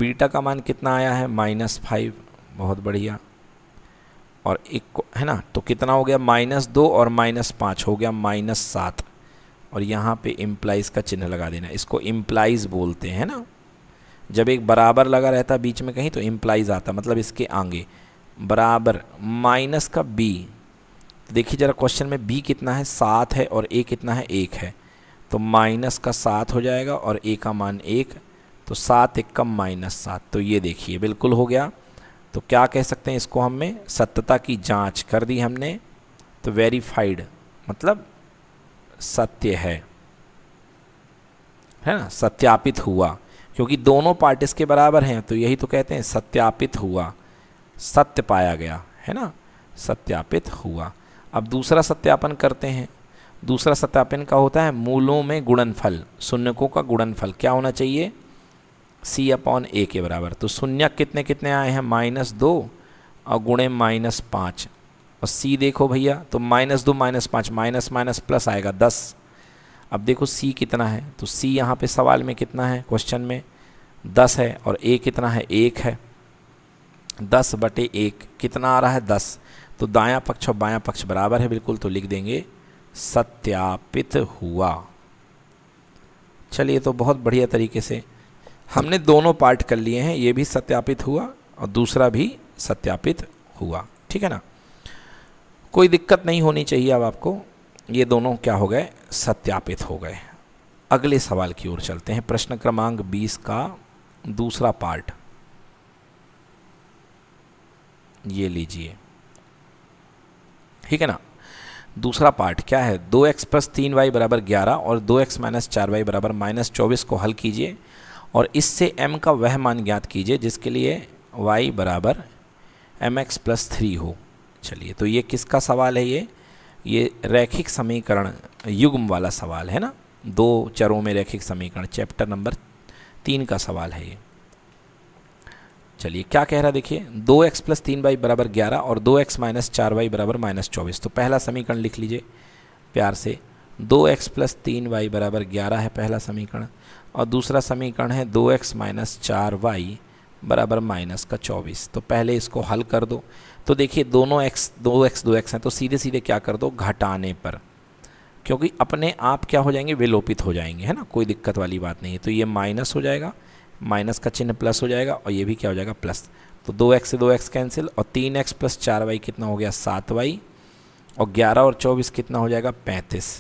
बीटा का मान कितना आया है माइनस फाइव बहुत बढ़िया और एक को है ना तो कितना हो गया माइनस दो और माइनस पाँच हो गया माइनस सात और यहाँ पे इम्प्लाइज़ का चिन्ह लगा देना इसको इम्प्लाइज़ बोलते हैं ना जब एक बराबर लगा रहता बीच में कहीं तो इम्प्लाइज़ आता मतलब इसके आगे बराबर माइनस का बी तो देखिए ज़रा क्वेश्चन में बी कितना है सात है और ए कितना है एक है तो माइनस का सात हो जाएगा और ए का मान एक तो सात एक कम माइनस सात तो ये देखिए बिल्कुल हो गया तो क्या कह सकते हैं इसको हमने सत्यता की जांच कर दी हमने तो वेरीफाइड मतलब सत्य है है ना सत्यापित हुआ क्योंकि दोनों पार्टिस के बराबर हैं तो यही तो कहते हैं सत्यापित हुआ सत्य पाया गया है ना सत्यापित हुआ अब दूसरा सत्यापन करते हैं दूसरा सत्यापन का होता है मूलों में गुणनफल शून्यकों का गुणनफल क्या होना चाहिए सी अपॉन ए के बराबर तो शून्य कितने कितने आए हैं माइनस दो और गुणे माइनस पाँच और सी देखो भैया तो माइनस दो माइनस पाँच माइनस माइनस प्लस आएगा दस अब देखो सी कितना है तो सी यहाँ पे सवाल में कितना है क्वेश्चन में दस है और ए कितना है एक है दस बटे एक कितना आ रहा है दस तो दाया पक्ष और बाया पक्ष बराबर है बिल्कुल तो लिख देंगे सत्यापित हुआ चलिए तो बहुत बढ़िया तरीके से हमने दोनों पार्ट कर लिए हैं ये भी सत्यापित हुआ और दूसरा भी सत्यापित हुआ ठीक है ना कोई दिक्कत नहीं होनी चाहिए अब आपको ये दोनों क्या हो गए सत्यापित हो गए अगले सवाल की ओर चलते हैं प्रश्न क्रमांक 20 का दूसरा पार्ट ये लीजिए ठीक है ना दूसरा पार्ट क्या है दो एक्स प्लस तीन वाई बराबर ग्यारह और दो एक्स माइनस चार वाई बराबर माइनस चौबीस को हल कीजिए और इससे m का वह मान ज्ञात कीजिए जिसके लिए y बराबर एम एक्स प्लस थ्री हो चलिए तो ये किसका सवाल है ये ये रैखिक समीकरण युग्म वाला सवाल है ना दो चरों में रैखिक समीकरण चैप्टर नंबर तीन का सवाल है ये चलिए क्या कह रहा देखिए दो एक्स प्लस तीन वाई बराबर ग्यारह और दो एक्स माइनस चार वाई बराबर माइनस चौबीस तो पहला समीकरण लिख लीजिए प्यार से दो एक्स प्लस तीन वाई बराबर ग्यारह है पहला समीकरण और दूसरा समीकरण है दो एक्स माइनस चार वाई बराबर माइनस का चौबीस तो पहले इसको हल कर दो तो देखिए दोनों एक्स दो एक्स दो एक्स हैं तो सीधे सीधे क्या कर दो घटाने पर क्योंकि अपने आप क्या हो जाएंगे विलोपित हो जाएंगे है ना कोई दिक्कत वाली बात नहीं है तो ये माइनस हो जाएगा माइनस का चिन्ह प्लस हो जाएगा और ये भी क्या हो जाएगा प्लस तो दो एक्स से दो एक्स कैंसिल और तीन एक्स प्लस चार वाई कितना हो गया सात वाई और ग्यारह और चौबीस कितना हो जाएगा पैंतीस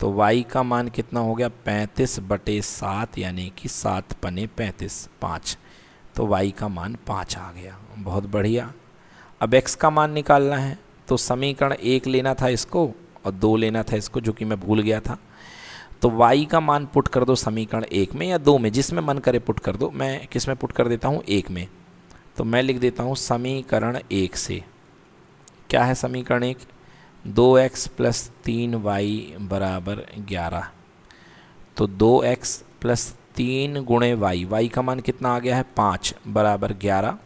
तो वाई का मान कितना हो गया पैंतीस बटे सात यानी कि सात पने पैंतीस पाँच तो वाई का मान पाँच आ गया बहुत बढ़िया अब x का मान निकालना है तो समीकरण एक लेना था इसको और दो लेना था इसको जो कि मैं भूल गया था तो y का मान पुट कर दो समीकरण एक में या दो में जिसमें मन करे पुट कर दो मैं किस में पुट कर देता हूँ एक में तो मैं लिख देता हूँ समीकरण एक से क्या है समीकरण एक दो एक्स प्लस तीन वाई बराबर ग्यारह तो दो एक्स प्लस तीन गुणे वाई वाई का मान कितना आ गया है पाँच बराबर ग्यारह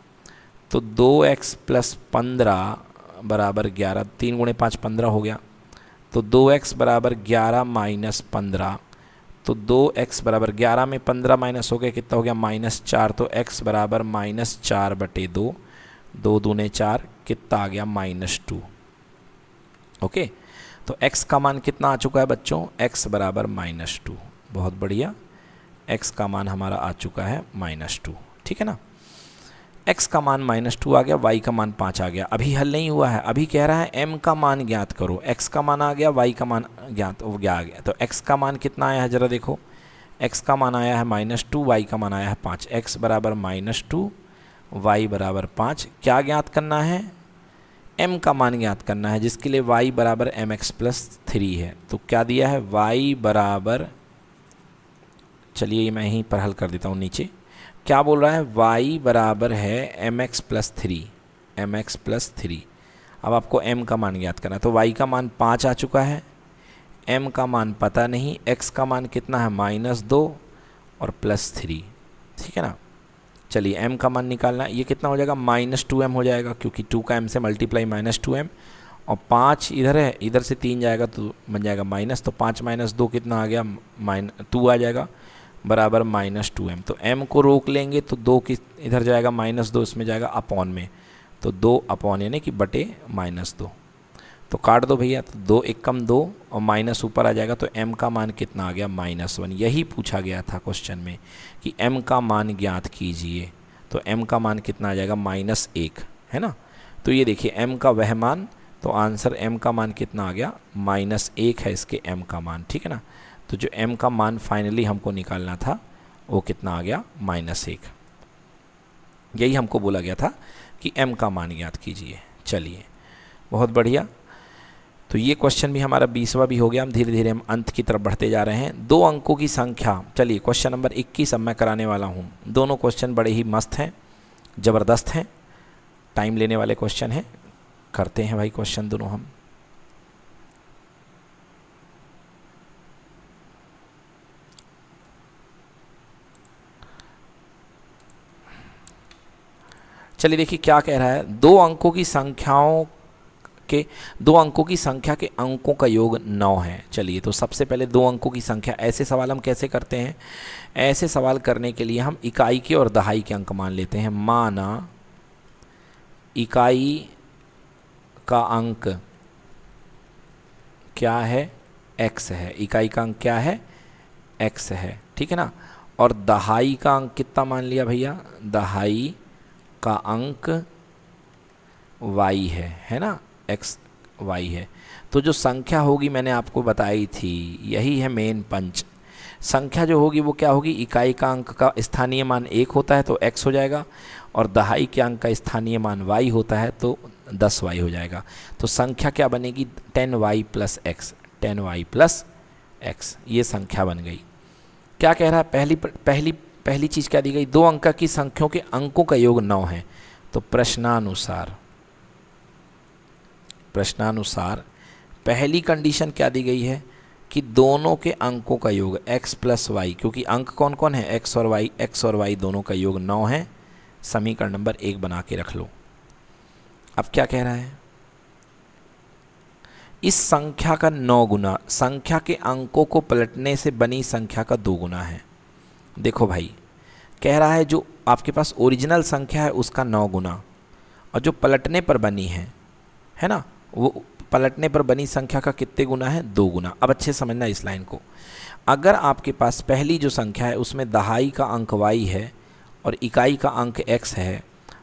तो दो एक्स प्लस पंद्रह बराबर ग्यारह तीन गुणे पाँच पंद्रह हो गया तो दो एक्स बराबर ग्यारह माइनस पंद्रह तो दो एक्स बराबर ग्यारह में पंद्रह माइनस हो गया कितना हो गया माइनस चार तो एक्स बराबर माइनस चार बटे दो दो दूने चार कितना आ गया माइनस टू ओके तो x का मान कितना आ चुका है बच्चों x बराबर माइनस टू बहुत बढ़िया x का मान हमारा आ चुका है माइनस टू ठीक है ना एक्स का मान माइनस टू आ गया वाई का मान पाँच आ गया अभी हल नहीं हुआ है अभी कह रहा है एम का मान ज्ञात करो एक्स का मान आ गया वाई का मान ज्ञात हो गया आ गया तो एक्स का मान कितना आया है ज़रा देखो एक्स का मान आया है माइनस टू वाई का मान आया है पाँच एक्स बराबर माइनस टू वाई बराबर पाँच क्या ज्ञात करना है एम का मान ज्ञात करना है जिसके लिए वाई बराबर एम एक्स प्लस थ्री है तो क्या दिया है वाई बराबर चलिए मैं यहीं पर हल कर देता हूँ नीचे क्या बोल रहा है वाई बराबर है m x plus three m x plus three अब आपको एम का मान याद करना तो वाई का मान पाँच आ चुका है एम का मान पता नहीं एक्स का मान कितना है माइनस दो और प्लस थ्री ठीक है ना चलिए एम का मान निकालना ये कितना हो जाएगा माइनस टू एम हो जाएगा क्योंकि टू का एम से मल्टीप्लाई माइनस टू एम और पाँच इधर है इधर से तीन जाएगा तो बन जाएगा माइनस तो पाँच माइनस दो कितना आ गया माइन टू आ जाएगा बराबर माइनस टू एम तो एम को रोक लेंगे तो दो किस इधर जाएगा माइनस दो इसमें जाएगा अपॉन में तो दो अपॉन यानी कि बटे माइनस दो तो काट दो भैया तो दो एक कम दो और माइनस ऊपर आ जाएगा तो एम का मान कितना आ गया माइनस वन यही पूछा गया था क्वेश्चन में कि एम का मान ज्ञात कीजिए तो एम का मान कितना आ जाएगा माइनस एक है ना तो ये देखिए एम का वह मान तो आंसर एम का मान कितना आ गया माइनस एक है इसके एम का मान ठीक है ना तो जो m का मान फाइनली हमको निकालना था वो कितना आ गया माइनस एक यही हमको बोला गया था कि m का मान याद कीजिए चलिए बहुत बढ़िया तो ये क्वेश्चन भी हमारा बीसवा भी हो गया हम धीरे धीरे हम अंत की तरफ बढ़ते जा रहे हैं दो अंकों की संख्या चलिए क्वेश्चन नंबर 21 अब मैं कराने वाला हूँ दोनों क्वेश्चन बड़े ही मस्त हैं ज़बरदस्त हैं टाइम लेने वाले क्वेश्चन हैं करते हैं भाई क्वेश्चन दोनों हम चलिए देखिए क्या कह रहा है दो अंकों की संख्याओं के दो अंकों की संख्या के अंकों का योग नौ है चलिए तो सबसे पहले दो अंकों की संख्या ऐसे सवाल हम कैसे करते हैं ऐसे सवाल करने के लिए हम इकाई के और दहाई के अंक मान लेते हैं माना इकाई का अंक क्या है एक्स है इकाई का अंक क्या है एक्स है ठीक है ना और दहाई का अंक कितना मान लिया भैया दहाई का अंक वाई है है ना एक्स वाई है तो जो संख्या होगी मैंने आपको बताई थी यही है मेन पंच संख्या जो होगी वो क्या होगी इकाई का अंक का स्थानीय मान एक होता है तो एक्स हो जाएगा और दहाई के अंक का स्थानीय मान वाई होता है तो दस वाई हो जाएगा तो संख्या क्या बनेगी ten y plus x ten y plus x ये संख्या बन गई क्या कह रहा है पहली पहली पहली चीज़ क्या दी गई दो अंक की संख्याओं के अंकों का योग नौ है तो प्रश्नानुसार प्रश्नानुसार पहली कंडीशन क्या दी गई है कि दोनों के अंकों का योग x प्लस वाई क्योंकि अंक कौन कौन है x और y x और y दोनों का योग नौ है समीकरण नंबर एक बना के रख लो अब क्या कह रहा है इस संख्या का नौ गुना संख्या के अंकों को पलटने से बनी संख्या का दो गुना है देखो भाई कह रहा है जो आपके पास ओरिजिनल संख्या है उसका नौ गुना और जो पलटने पर बनी है है ना वो पलटने पर बनी संख्या का कितने गुना है दो गुना अब अच्छे समझना इस लाइन को अगर आपके पास पहली जो संख्या है उसमें दहाई का अंक वाई है और इकाई का अंक एक्स है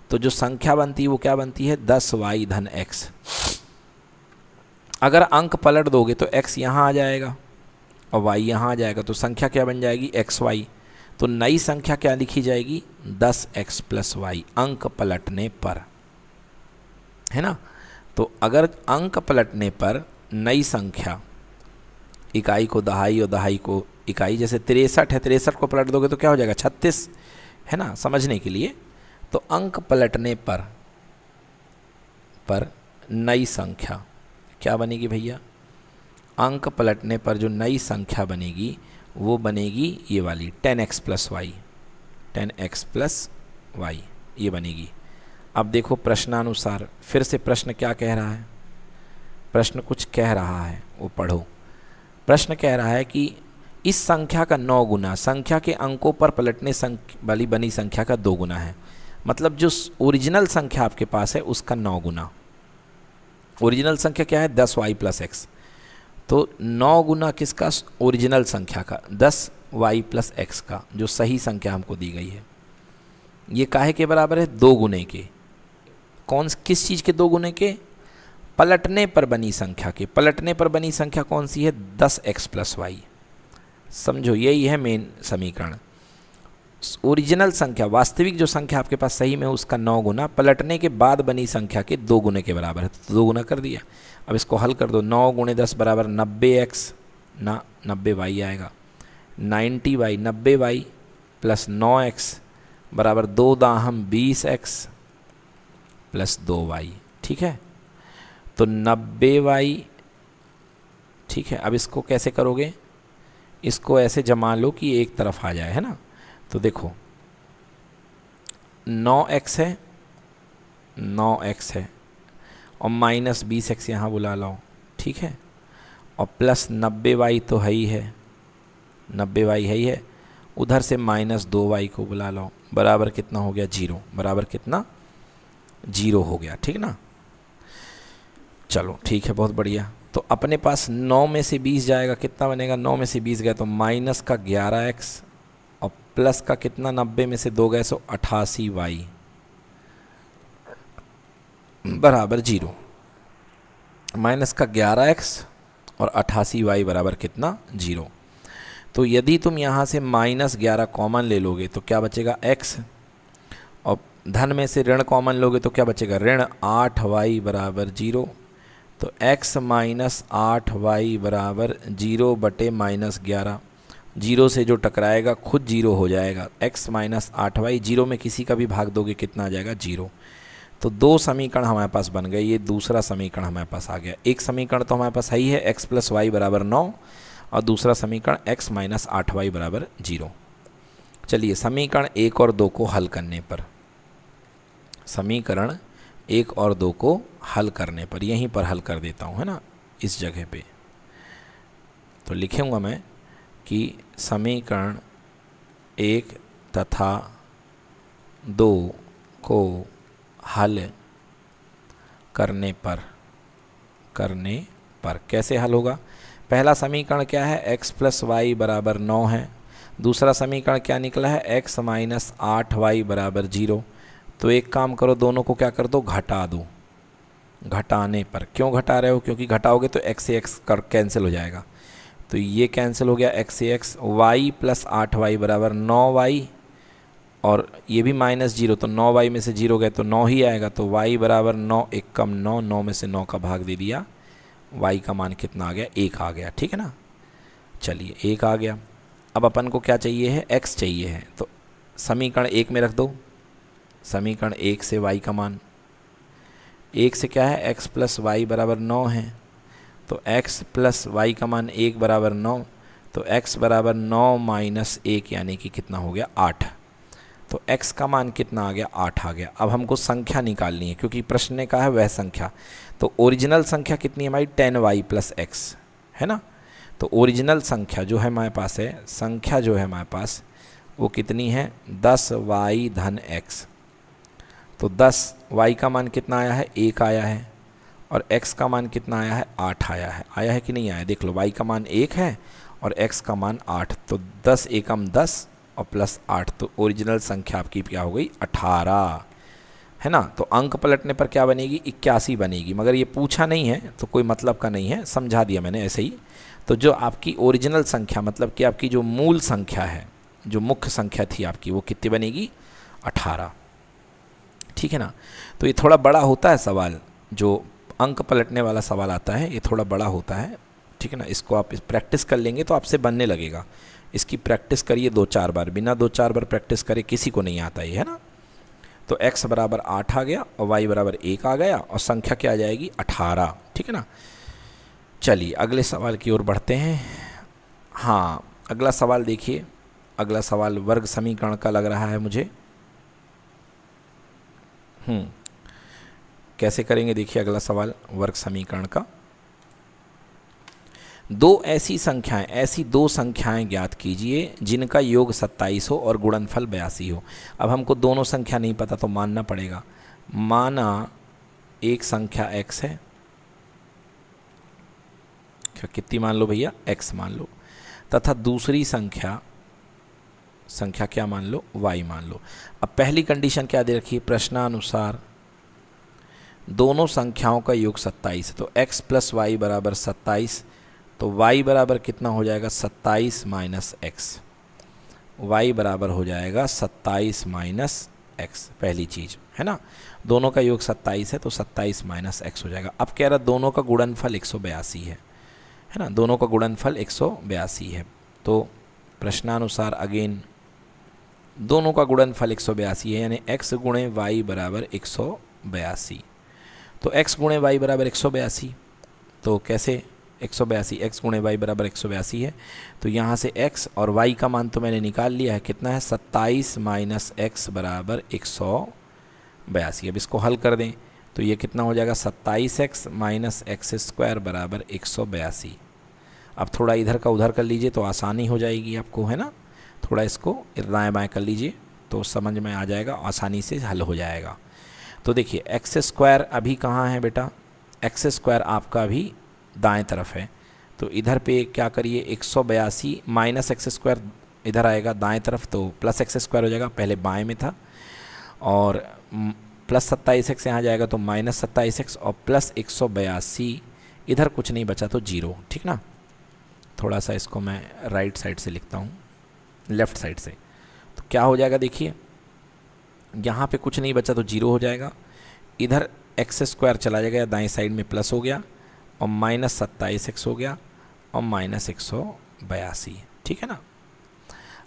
तो जो संख्या बनती है वो क्या बनती है दस वाई धन एक्स अगर अंक पलट दोगे तो एक्स यहाँ आ जाएगा और वाई यहाँ आ जाएगा तो संख्या क्या बन जाएगी एक्स वाई तो नई संख्या क्या लिखी जाएगी दस एक्स प्लस वाई अंक पलटने पर है ना तो अगर अंक पलटने पर नई संख्या इकाई को दहाई और दहाई को इकाई जैसे तिरसठ है तिरसठ को पलट दोगे तो क्या हो जाएगा छत्तीस है ना समझने के लिए तो अंक पलटने पर पर नई संख्या क्या बनेगी भैया अंक पलटने पर जो नई संख्या बनेगी वो बनेगी ये वाली ten x plus y ten x plus y ये बनेगी अब देखो प्रश्नानुसार फिर से प्रश्न क्या कह रहा है प्रश्न कुछ कह रहा है वो पढ़ो प्रश्न कह रहा है कि इस संख्या का नौ गुना संख्या के अंकों पर पलटने वाली बनी संख्या का दो गुना है मतलब जो ओरिजिनल संख्या आपके पास है उसका नौ गुना ओरिजिनल संख्या क्या है दस वाई प्लस एक्स तो नौ गुना किसका ओरिजिनल संख्या का दस वाई प्लस एक्स का जो सही संख्या हमको दी गई है ये काहे के बराबर है दो गुने के कौन किस चीज़ के दो गुने के पलटने पर बनी संख्या के पलटने पर बनी संख्या कौन सी है दस एक्स प्लस वाई समझो यही है मेन समीकरण ओरिजिनल संख्या वास्तविक जो संख्या आपके पास सही में उसका नौ गुना पलटने के बाद बनी संख्या के दो गुने के बराबर है तो दो गुना कर दिया अब इसको हल कर दो नौ गुणे दस बराबर नब्बे एक्स ना नब्बे वाई आएगा नाइन्टी वाई नब्बे वाई प्लस नौ एक्स बराबर दो दाहम बीस एक्स प्लस दो वाई ठीक है तो नब्बे वाई ठीक है अब इसको कैसे करोगे इसको ऐसे जमा लो कि एक तरफ आ जाए है ना तो देखो नौ एक्स है नौ एक्स है और माइनस बीस एक्स यहाँ बुला लाओ ठीक है और प्लस नब्बे वाई तो है ही है नब्बे वाई है ही है उधर से माइनस दो वाई को बुला लाओ बराबर कितना हो गया जीरो बराबर कितना जीरो हो गया ठीक ना चलो ठीक है बहुत बढ़िया तो अपने पास नौ में से बीस जाएगा कितना बनेगा नौ में से बीस गया तो माइनस का ग्यारह एक्स और प्लस का कितना नब्बे में से दो गए सो अठासी वाई बराबर जीरो माइनस का ग्यारह एक्स और अट्ठासी वाई बराबर कितना जीरो तो यदि तुम यहाँ से माइनस ग्यारह कॉमन ले लोगे तो क्या बचेगा एक्स और धन में से ऋण कॉमन लोगे तो क्या बचेगा ऋण आठ वाई बराबर जीरो तो एक्स माइनस आठ वाई बराबर जीरो बटे माइनस ग्यारह जीरो से जो टकराएगा खुद जीरो हो जाएगा एक्स माइनस आठ वाई जीरो में किसी का भी भाग दोगे कितना आ जाएगा जीरो तो दो समीकरण हमारे पास बन गए ये दूसरा समीकरण हमारे पास आ गया एक समीकरण तो हमारे पास सही है एक्स प्लस वाई बराबर नौ और दूसरा समीकरण एक्स माइनस आठ वाई बराबर जीरो चलिए समीकरण एक और दो को हल करने पर समीकरण एक और दो को हल करने पर यहीं पर हल कर देता हूँ है ना इस जगह पे तो लिखूँगा मैं कि समीकरण एक तथा दो को हल करने पर करने पर कैसे हल होगा पहला समीकरण क्या है x प्लस वाई बराबर नौ है दूसरा समीकरण क्या निकला है x माइनस आठ वाई बराबर जीरो तो एक काम करो दोनों को क्या कर दो घटा दो घटाने पर क्यों घटा रहे हो क्योंकि घटाओगे तो x से x कर कैंसिल हो जाएगा तो ये कैंसिल हो गया x से x वाई प्लस आठ वाई बराबर नौ वाई और ये भी माइनस जीरो तो नौ वाई में से जीरो गए तो नौ ही आएगा तो वाई बराबर नौ एक कम नौ नौ में से नौ का भाग दे दिया वाई का मान कितना आ गया एक आ गया ठीक है ना चलिए एक आ गया अब अपन को क्या चाहिए है एक्स चाहिए है तो समीकरण एक में रख दो समीकरण एक से वाई का मान एक से क्या है एक्स प्लस वाई बराबर नौ है तो एक्स प्लस वाई का मान एक बराबर नौ तो एक्स बराबर नौ माइनस एक यानी कि कितना हो गया आठ तो x का मान कितना आ गया आठ आ गया अब हमको संख्या निकालनी है क्योंकि प्रश्न ने कहा है वह संख्या तो ओरिजिनल संख्या कितनी है हमारी टेन वाई प्लस एक्स है ना तो ओरिजिनल संख्या जो है हमारे पास है संख्या जो है हमारे पास वो कितनी है दस वाई धन एक्स तो दस वाई का मान कितना आया है एक आया है और एक्स का मान कितना आया है आठ आया है आया है कि नहीं आया देख लो वाई का मान एक है और एक्स का मान आठ तो दस एकम दस और प्लस आठ तो ओरिजिनल संख्या आपकी क्या हो गई अठारह है ना तो अंक पलटने पर क्या बनेगी इक्यासी बनेगी मगर ये पूछा नहीं है तो कोई मतलब का नहीं है समझा दिया मैंने ऐसे ही तो जो आपकी ओरिजिनल संख्या मतलब कि आपकी जो मूल संख्या है जो मुख्य संख्या थी आपकी वो कितनी बनेगी अठारह ठीक है ना तो ये थोड़ा बड़ा होता है सवाल जो अंक पलटने वाला सवाल आता है ये थोड़ा बड़ा होता है ठीक है ना इसको आप इस प्रैक्टिस कर लेंगे तो आपसे बनने लगेगा इसकी प्रैक्टिस करिए दो चार बार बिना दो चार बार प्रैक्टिस करे किसी को नहीं आता ये है ना तो x बराबर आठ आ गया और y बराबर एक आ गया और संख्या क्या आ जाएगी अठारह ठीक है ना चलिए अगले सवाल की ओर बढ़ते हैं हाँ अगला सवाल देखिए अगला सवाल वर्ग समीकरण का लग रहा है मुझे हम्म, कैसे करेंगे देखिए अगला सवाल वर्ग समीकरण का दो ऐसी संख्याएं ऐसी दो संख्याएं ज्ञात कीजिए जिनका योग सत्ताईस हो और गुणनफल बयासी हो अब हमको दोनों संख्या नहीं पता तो मानना पड़ेगा माना एक संख्या एक्स है क्या कितनी मान लो भैया एक्स मान लो तथा दूसरी संख्या संख्या क्या मान लो वाई मान लो अब पहली कंडीशन क्या दे रखी है प्रश्नानुसार दोनों संख्याओं का योग सत्ताईस तो एक्स प्लस वाई बराबर सत्ताईस तो y बराबर कितना हो जाएगा सत्ताईस माइनस एक्स वाई बराबर हो जाएगा सत्ताईस माइनस एक्स पहली चीज़ है ना दोनों का योग सत्ताईस है तो सत्ताईस माइनस एक्स हो जाएगा अब कह रहा दोनों का गुणनफल एक सौ बयासी है है ना दोनों का गुणनफल एक सौ बयासी है तो प्रश्नानुसार अगेन दोनों का गुणनफल एक सौ बयासी है यानी एक्स गुणे वाई बराबर एक सौ बयासी तो एक्स गुणे वाई बराबर एक सौ बयासी तो कैसे एक सौ बयासी एक्स गुणे वाई बराबर एक सौ बयासी है तो यहाँ से एक्स और वाई का मान तो मैंने निकाल लिया है कितना है सत्ताईस माइनस एक्स बराबर एक सौ बयासी अब इसको हल कर दें तो ये कितना हो जाएगा सत्ताईस एक्स माइनस एक्स स्क्वायर बराबर एक सौ बयासी अब थोड़ा इधर का उधर कर लीजिए तो आसानी हो जाएगी आपको है ना थोड़ा इसको दाएँ बाएँ कर लीजिए तो समझ में आ जाएगा आसानी से हल हो जाएगा तो देखिए एक्स स्क्वायर अभी कहाँ है बेटा एक्स स्क्वायर आपका अभी दाएं तरफ है तो इधर पे क्या करिए एक सौ बयासी माइनस एक्स स्क्वायर इधर आएगा दाएं तरफ तो प्लस एक्स स्क्वायर हो जाएगा पहले बाएं में था और प्लस सत्ताईस एक्स यहाँ जाएगा तो माइनस सत्ताईस एक्स और प्लस एक सौ बयासी इधर कुछ नहीं बचा तो जीरो ठीक ना थोड़ा सा इसको मैं राइट साइड से लिखता हूँ लेफ़्ट साइड से तो क्या हो जाएगा देखिए यहाँ पे कुछ नहीं बचा तो जीरो हो जाएगा इधर एक्स स्क्वायर चला जाएगा दाएं साइड में प्लस हो गया और माइनस सत्ताईस एक्स हो गया और माइनस एक सौ बयासी ठीक है ना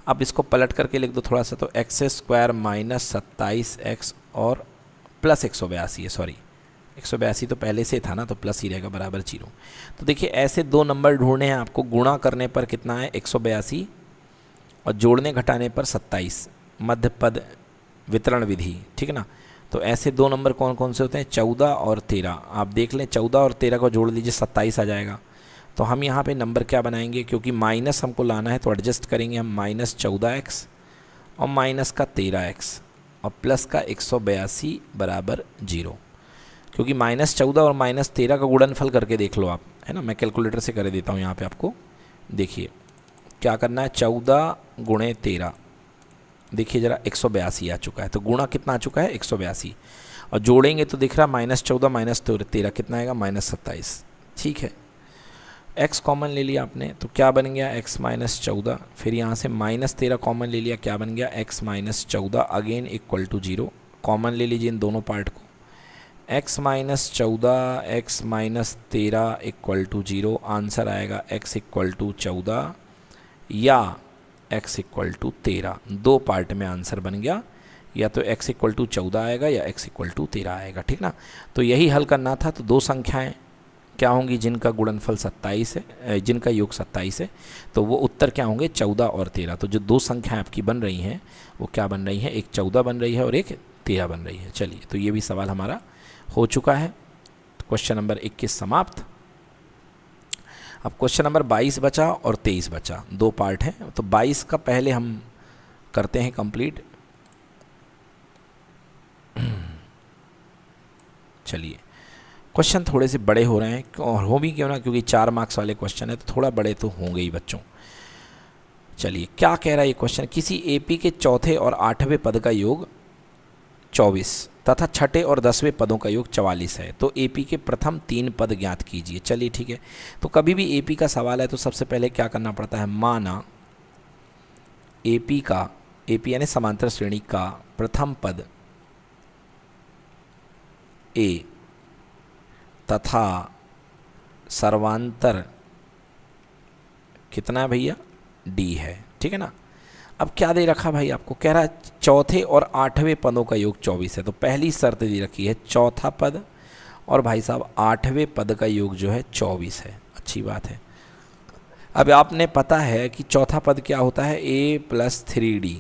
अब इसको पलट करके लिख दो थोड़ा सा तो एक्स स्क्वायर माइनस सत्ताईस एक्स और प्लस एक सौ बयासी है सॉरी एक सौ बयासी तो पहले से था ना तो प्लस ही रहेगा बराबर जीरो तो देखिए ऐसे दो नंबर ढूंढने हैं आपको गुणा करने पर कितना है एक सौ बयासी और जोड़ने घटाने पर सत्ताईस मध्य पद वितरण विधि ठीक है ना तो ऐसे दो नंबर कौन कौन से होते हैं चौदह और तेरह आप देख लें चौदह और तेरह को जोड़ लीजिए सत्ताईस आ जाएगा तो हम यहाँ पे नंबर क्या बनाएंगे क्योंकि माइनस हमको लाना है तो एडजस्ट करेंगे हम माइनस चौदह एक्स और माइनस का तेरह एक्स और प्लस का एक सौ बयासी बराबर जीरो क्योंकि माइनस चौदह और माइनस तेरह का गुड़नफल करके देख लो आप है ना मैं कैलकुलेटर से कर देता हूँ यहाँ पर आपको देखिए क्या करना है चौदह गुणे तेरह देखिए ज़रा एक सौ बयासी आ चुका है तो गुणा कितना आ चुका है एक सौ बयासी और जोड़ेंगे तो दिख रहा माइनस चौदह माइनस तेरह कितना आएगा माइनस सत्ताईस ठीक है एक्स कॉमन ले लिया आपने तो क्या बन गया एक्स माइनस चौदह फिर यहाँ से माइनस तेरह कॉमन ले लिया क्या बन गया एक्स माइनस चौदह again equal to zero common ले लीजिए इन दोनों पार्ट को एक्स माइनस चौदह एक्स माइनस तेरह इक्वल टू जीरो आंसर आएगा एक्स इक्वल टू चौदह या x इक्वल टू तेरह दो पार्ट में आंसर बन गया या तो x इक्वल टू चौदह आएगा या x इक्वल टू तेरह आएगा ठीक ना तो यही हल करना था तो दो संख्याएं क्या होंगी जिनका गुणनफल सत्ताईस है जिनका योग सत्ताईस है तो वो उत्तर क्या होंगे चौदह और तेरह तो जो दो संख्याएं आपकी बन रही हैं वो क्या बन रही हैं एक चौदह बन रही है और एक तेरह बन रही है चलिए तो ये भी सवाल हमारा हो चुका है क्वेश्चन तो नंबर इक्कीस समाप्त अब क्वेश्चन नंबर 22 बचा और 23 बचा दो पार्ट हैं तो 22 का पहले हम करते हैं कंप्लीट चलिए क्वेश्चन थोड़े से बड़े हो रहे हैं और हो भी क्यों ना क्योंकि चार मार्क्स वाले क्वेश्चन है तो थोड़ा बड़े तो होंगे ही बच्चों चलिए क्या कह रहा है ये क्वेश्चन किसी एपी के चौथे और आठवें पद का योग चौबीस तथा छठे और दसवें पदों का योग चवालीस है तो एपी के प्रथम तीन पद ज्ञात कीजिए चलिए ठीक है तो कभी भी एपी का सवाल है तो सबसे पहले क्या करना पड़ता है माना एपी का एपी यानी समांतर श्रेणी का प्रथम पद ए तथा सर्वांतर कितना है भैया डी है ठीक है ना अब क्या दे रखा भाई आपको कह रहा है चौथे और आठवें पदों का योग चौबीस है तो पहली शर्त दी रखी है चौथा पद और भाई साहब आठवें पद का योग जो है चौबीस है अच्छी बात है अब आपने पता है कि चौथा पद क्या होता है ए प्लस थ्री डी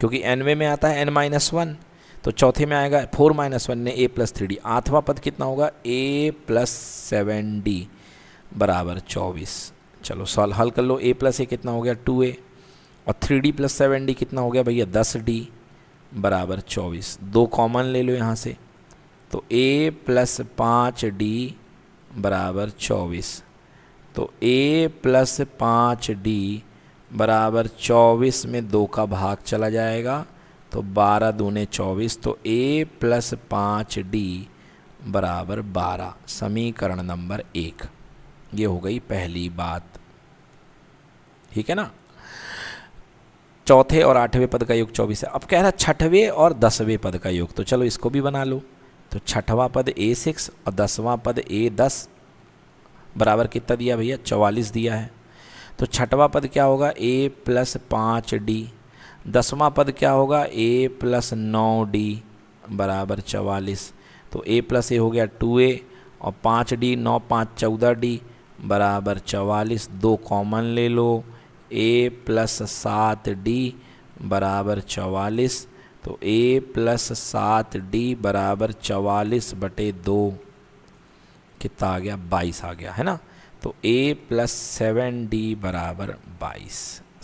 क्योंकि एनवे में आता है एन माइनस वन तो चौथे में आएगा फोर माइनस वन ने ए प्लस थ्री डी आठवां पद कितना होगा ए प्लस सेवन डी बराबर चौबीस चलो सॉल्व हल कर लो ए प्लस ए कितना हो गया टू ए और three d plus seven d कितना हो गया भैया दस डी बराबर चौबीस दो कॉमन ले लो यहाँ से तो ए प्लस पाँच डी बराबर चौबीस तो ए प्लस पाँच डी बराबर चौबीस में दो का भाग चला जाएगा तो बारह दूने चौबीस तो ए प्लस पाँच डी बराबर बारह समीकरण नंबर एक ये हो गई पहली बात ठीक है ना चौथे और आठवें पद का योग चौबीस है अब कह रहा छठवें और दसवें पद का योग तो चलो इसको भी बना लो तो छठवां पद ए सिक्स और दसवां पद ए दस बराबर कितना दिया भैया चौवालीस दिया है तो छठवां पद क्या होगा ए प्लस पाँच डी दसवां पद क्या होगा ए प्लस नौ डी बराबर चवालीस तो ए प्लस ए हो गया टू ए और पाँच डी नौ पाँच चौदह डी बराबर चवालीस दो कॉमन ले लो ए प्लस सात डी बराबर चवालीस तो ए प्लस सात डी बराबर चवालीस बटे दो कितना आ गया बाईस आ गया है ना तो ए प्लस सेवन डी बराबर बाईस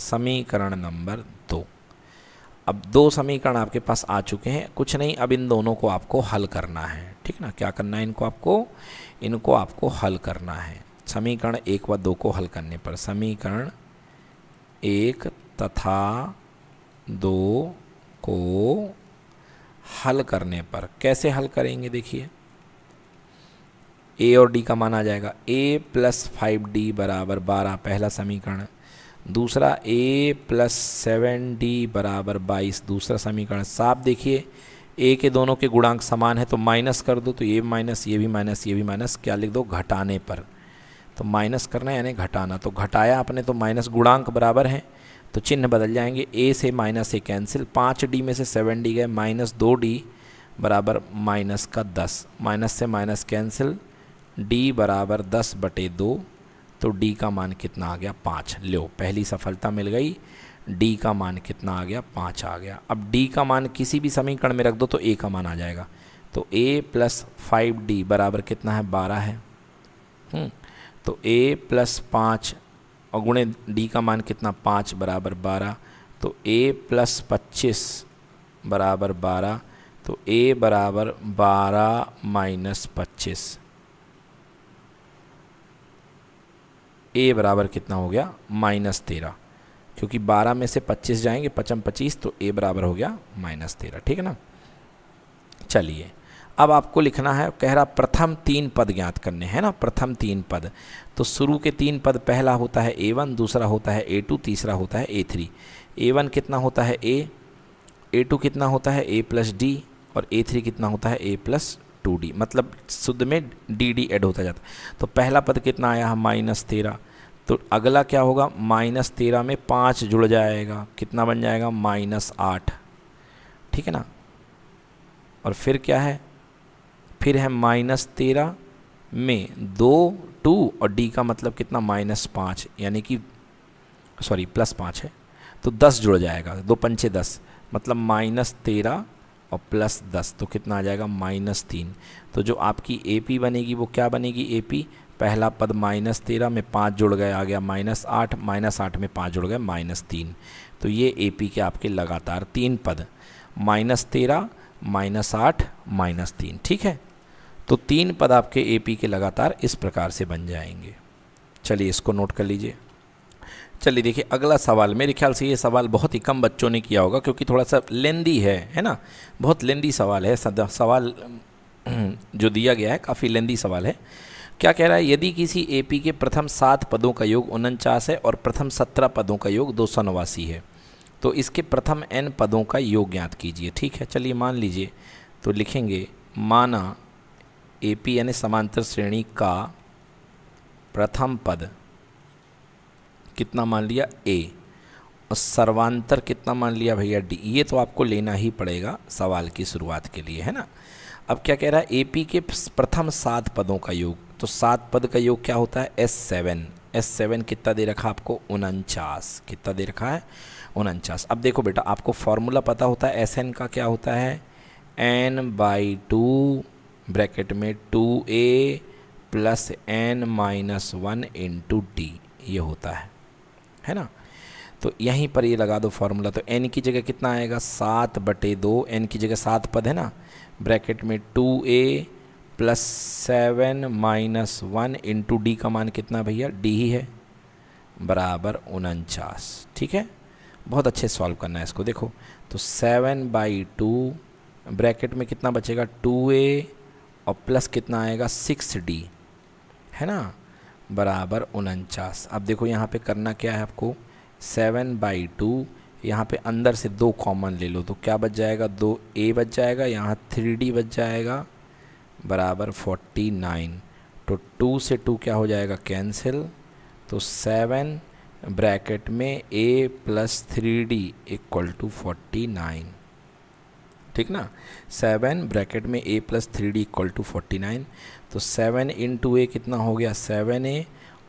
समीकरण नंबर दो अब दो समीकरण आपके पास आ चुके हैं कुछ नहीं अब इन दोनों को आपको हल करना है ठीक ना क्या करना है इनको आपको इनको आपको हल करना है समीकरण एक व दो को हल करने पर समीकरण एक तथा दो को हल करने पर कैसे हल करेंगे देखिए ए और डी का माना जाएगा ए प्लस फाइव डी बराबर बारह पहला समीकरण दूसरा ए प्लस सेवन डी बराबर बाईस दूसरा समीकरण साफ देखिए ए के दोनों के गुणांक समान है तो माइनस कर दो तो ये माइनस ये भी माइनस ये भी माइनस क्या लिख दो घटाने पर तो माइनस करना यानी घटाना तो घटाया आपने तो माइनस गुणांक बराबर हैं तो चिन्ह बदल जाएंगे ए से माइनस ए कैंसिल पाँच डी में से सेवन डी गए माइनस दो डी बराबर माइनस का दस माइनस से माइनस कैंसिल डी बराबर दस बटे दो तो डी का मान कितना आ गया पाँच लो पहली सफलता मिल गई डी का मान कितना आ गया पाँच आ गया अब डी का मान किसी भी समीकरण में रख दो तो ए का मान आ जाएगा तो ए प्लस फाइव डी बराबर कितना है बारह है हम्म, तो a प्लस पाँच और गुणे डी का मान कितना पाँच बराबर बारह तो a प्लस पच्चीस बराबर बारह तो a बराबर बारह माइनस पच्चीस ए बराबर कितना हो गया माइनस तेरह क्योंकि बारह में से पच्चीस जाएंगे पचम पच्चीस तो a बराबर हो गया माइनस तेरह ठीक है ना चलिए अब आपको लिखना है कह रहा प्रथम तीन पद ज्ञात करने हैं ना प्रथम तीन पद तो शुरू के तीन पद पहला होता है ए वन दूसरा होता है ए टू तीसरा होता है ए थ्री ए वन कितना होता है ए A2 टू कितना होता है ए प्लस डी और ए थ्री कितना होता है ए प्लस टू डी मतलब शुद्ध में डी डी एड होता जाता तो पहला पद कितना आया है माइनस तेरह तो अगला क्या होगा माइनस तेरह में पाँच जुड़ जाएगा कितना बन जाएगा माइनस आठ ठीक है ना और फिर क्या है फिर है माइनस तेरह में दो टू और डी का मतलब कितना माइनस पाँच यानी कि सॉरी प्लस पाँच है तो दस जुड़ जाएगा दो पंचे दस मतलब माइनस तेरह और प्लस दस तो कितना आ जाएगा माइनस तीन तो जो आपकी ए पी बनेगी वो क्या बनेगी ए पी पहला पद माइनस तेरह में पाँच जुड़ गए आ गया माइनस आठ माइनस आठ में पाँच जुड़ गए माइनस तीन तो ये ए पी के आपके लगातार तीन पद माइनस तेरह माइनस आठ माइनस तीन ठीक है तो तीन पद आपके ए पी के लगातार इस प्रकार से बन जाएंगे चलिए इसको नोट कर लीजिए चलिए देखिए अगला सवाल मेरे ख्याल से ये सवाल बहुत ही कम बच्चों ने किया होगा क्योंकि थोड़ा सा लेंदी है है ना बहुत लेंदी सवाल है सवाल जो दिया गया है काफ़ी लेंदी सवाल है क्या कह रहा है यदि किसी एपी के प्रथम सात पदों का योग उनचास है और प्रथम सत्रह पदों का योग दो सौ नवासी है तो इसके प्रथम एन पदों का योग ज्ञात कीजिए ठीक है चलिए मान लीजिए तो लिखेंगे माना ए पी यानी समांतर श्रेणी का प्रथम पद कितना मान लिया ए और सर्वांतर कितना मान लिया भैया डी ये तो आपको लेना ही पड़ेगा सवाल की शुरुआत के लिए है ना अब क्या कह रहा है ए पी के प्रथम सात पदों का योग तो सात पद का योग क्या होता है एस सेवन एस सेवन कितना दे रखा आपको उनचास कितना दे रखा है उनचास अब देखो बेटा आपको फॉर्मूला पता होता है एस एन का क्या होता है एन बाई टू ब्रैकेट में two a plus n minus one into d ये होता है है ना तो यहीं पर ये लगा दो फार्मूला तो एन की जगह कितना आएगा सात बटे दो एन की जगह सात पद है ना ब्रैकेट में two a plus seven minus one into d का मान कितना भैया डी ही है बराबर उनचास ठीक है बहुत अच्छे सॉल्व करना है इसको देखो तो सेवन बाई टू ब्रैकेट में कितना बचेगा टू ए और प्लस कितना आएगा सिक्स डी है ना बराबर उनचास अब देखो यहाँ पे करना क्या है आपको सेवन बाई टू यहाँ पे अंदर से दो कॉमन ले लो तो क्या बच जाएगा दो ए बच जाएगा यहाँ थ्री डी बच जाएगा बराबर फोर्टी नाइन तो टू से टू क्या हो जाएगा कैंसिल तो सेवन ब्रैकेट में a plus three d equal to forty nine ठीक ना सेवन ब्रैकेट में a plus three d equal to forty nine तो सेवन इन टू ए कितना हो गया सेवन ए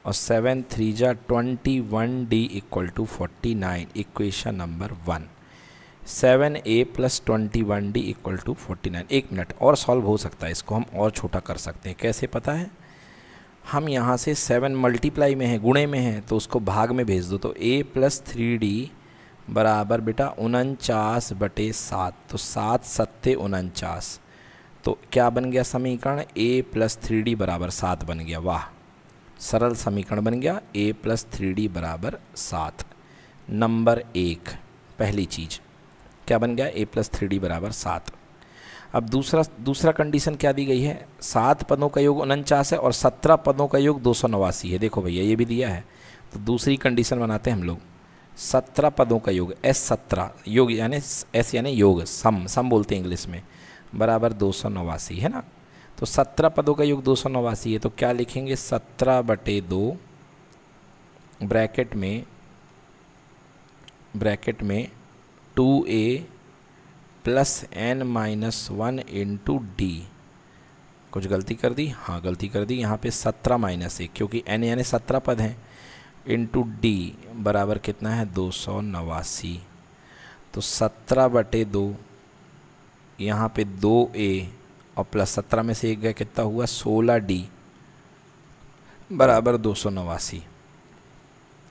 और सेवन थ्री जा twenty one d equal to forty nine equation number one seven a plus twenty one d equal to forty nine एक minute और solve हो सकता है इसको हम और छोटा कर सकते हैं कैसे पता है हम यहाँ से सेवन मल्टीप्लाई में है गुणे में है तो उसको भाग में भेज दो तो ए प्लस थ्री डी बराबर बेटा उनचास बटे सात तो सात सत्ते उनचास तो क्या बन गया समीकरण ए प्लस थ्री डी बराबर सात बन गया वाह सरल समीकरण बन गया ए प्लस थ्री डी बराबर सात नंबर एक पहली चीज़ क्या बन गया ए प्लस थ्री डी बराबर सात अब दूसरा दूसरा कंडीशन क्या दी गई है सात पदों का योग उनचास है और सत्रह पदों का योग दो सौ नवासी है देखो भैया ये भी दिया है तो दूसरी कंडीशन बनाते हैं हम लोग सत्रह पदों का योग एस सत्रह योग यानी एस यानी योग सम सम बोलते हैं इंग्लिश में बराबर दो सौ नवासी है ना तो सत्रह पदों का योग दो सौ नवासी है तो क्या लिखेंगे सत्रह बटे दो ब्रैकेट में ब्रैकेट में two a plus n minus one into d कुछ गलती कर दी हाँ गलती कर दी यहाँ पे सत्रह माइनस एक क्योंकि एन यानी सत्रह पद हैं इंटू डी बराबर कितना है दो सौ नवासी तो सत्रह बटे दो यहाँ पे दो ए और प्लस सत्रह में से एक गया कितना हुआ सोलह डी बराबर दो सौ नवासी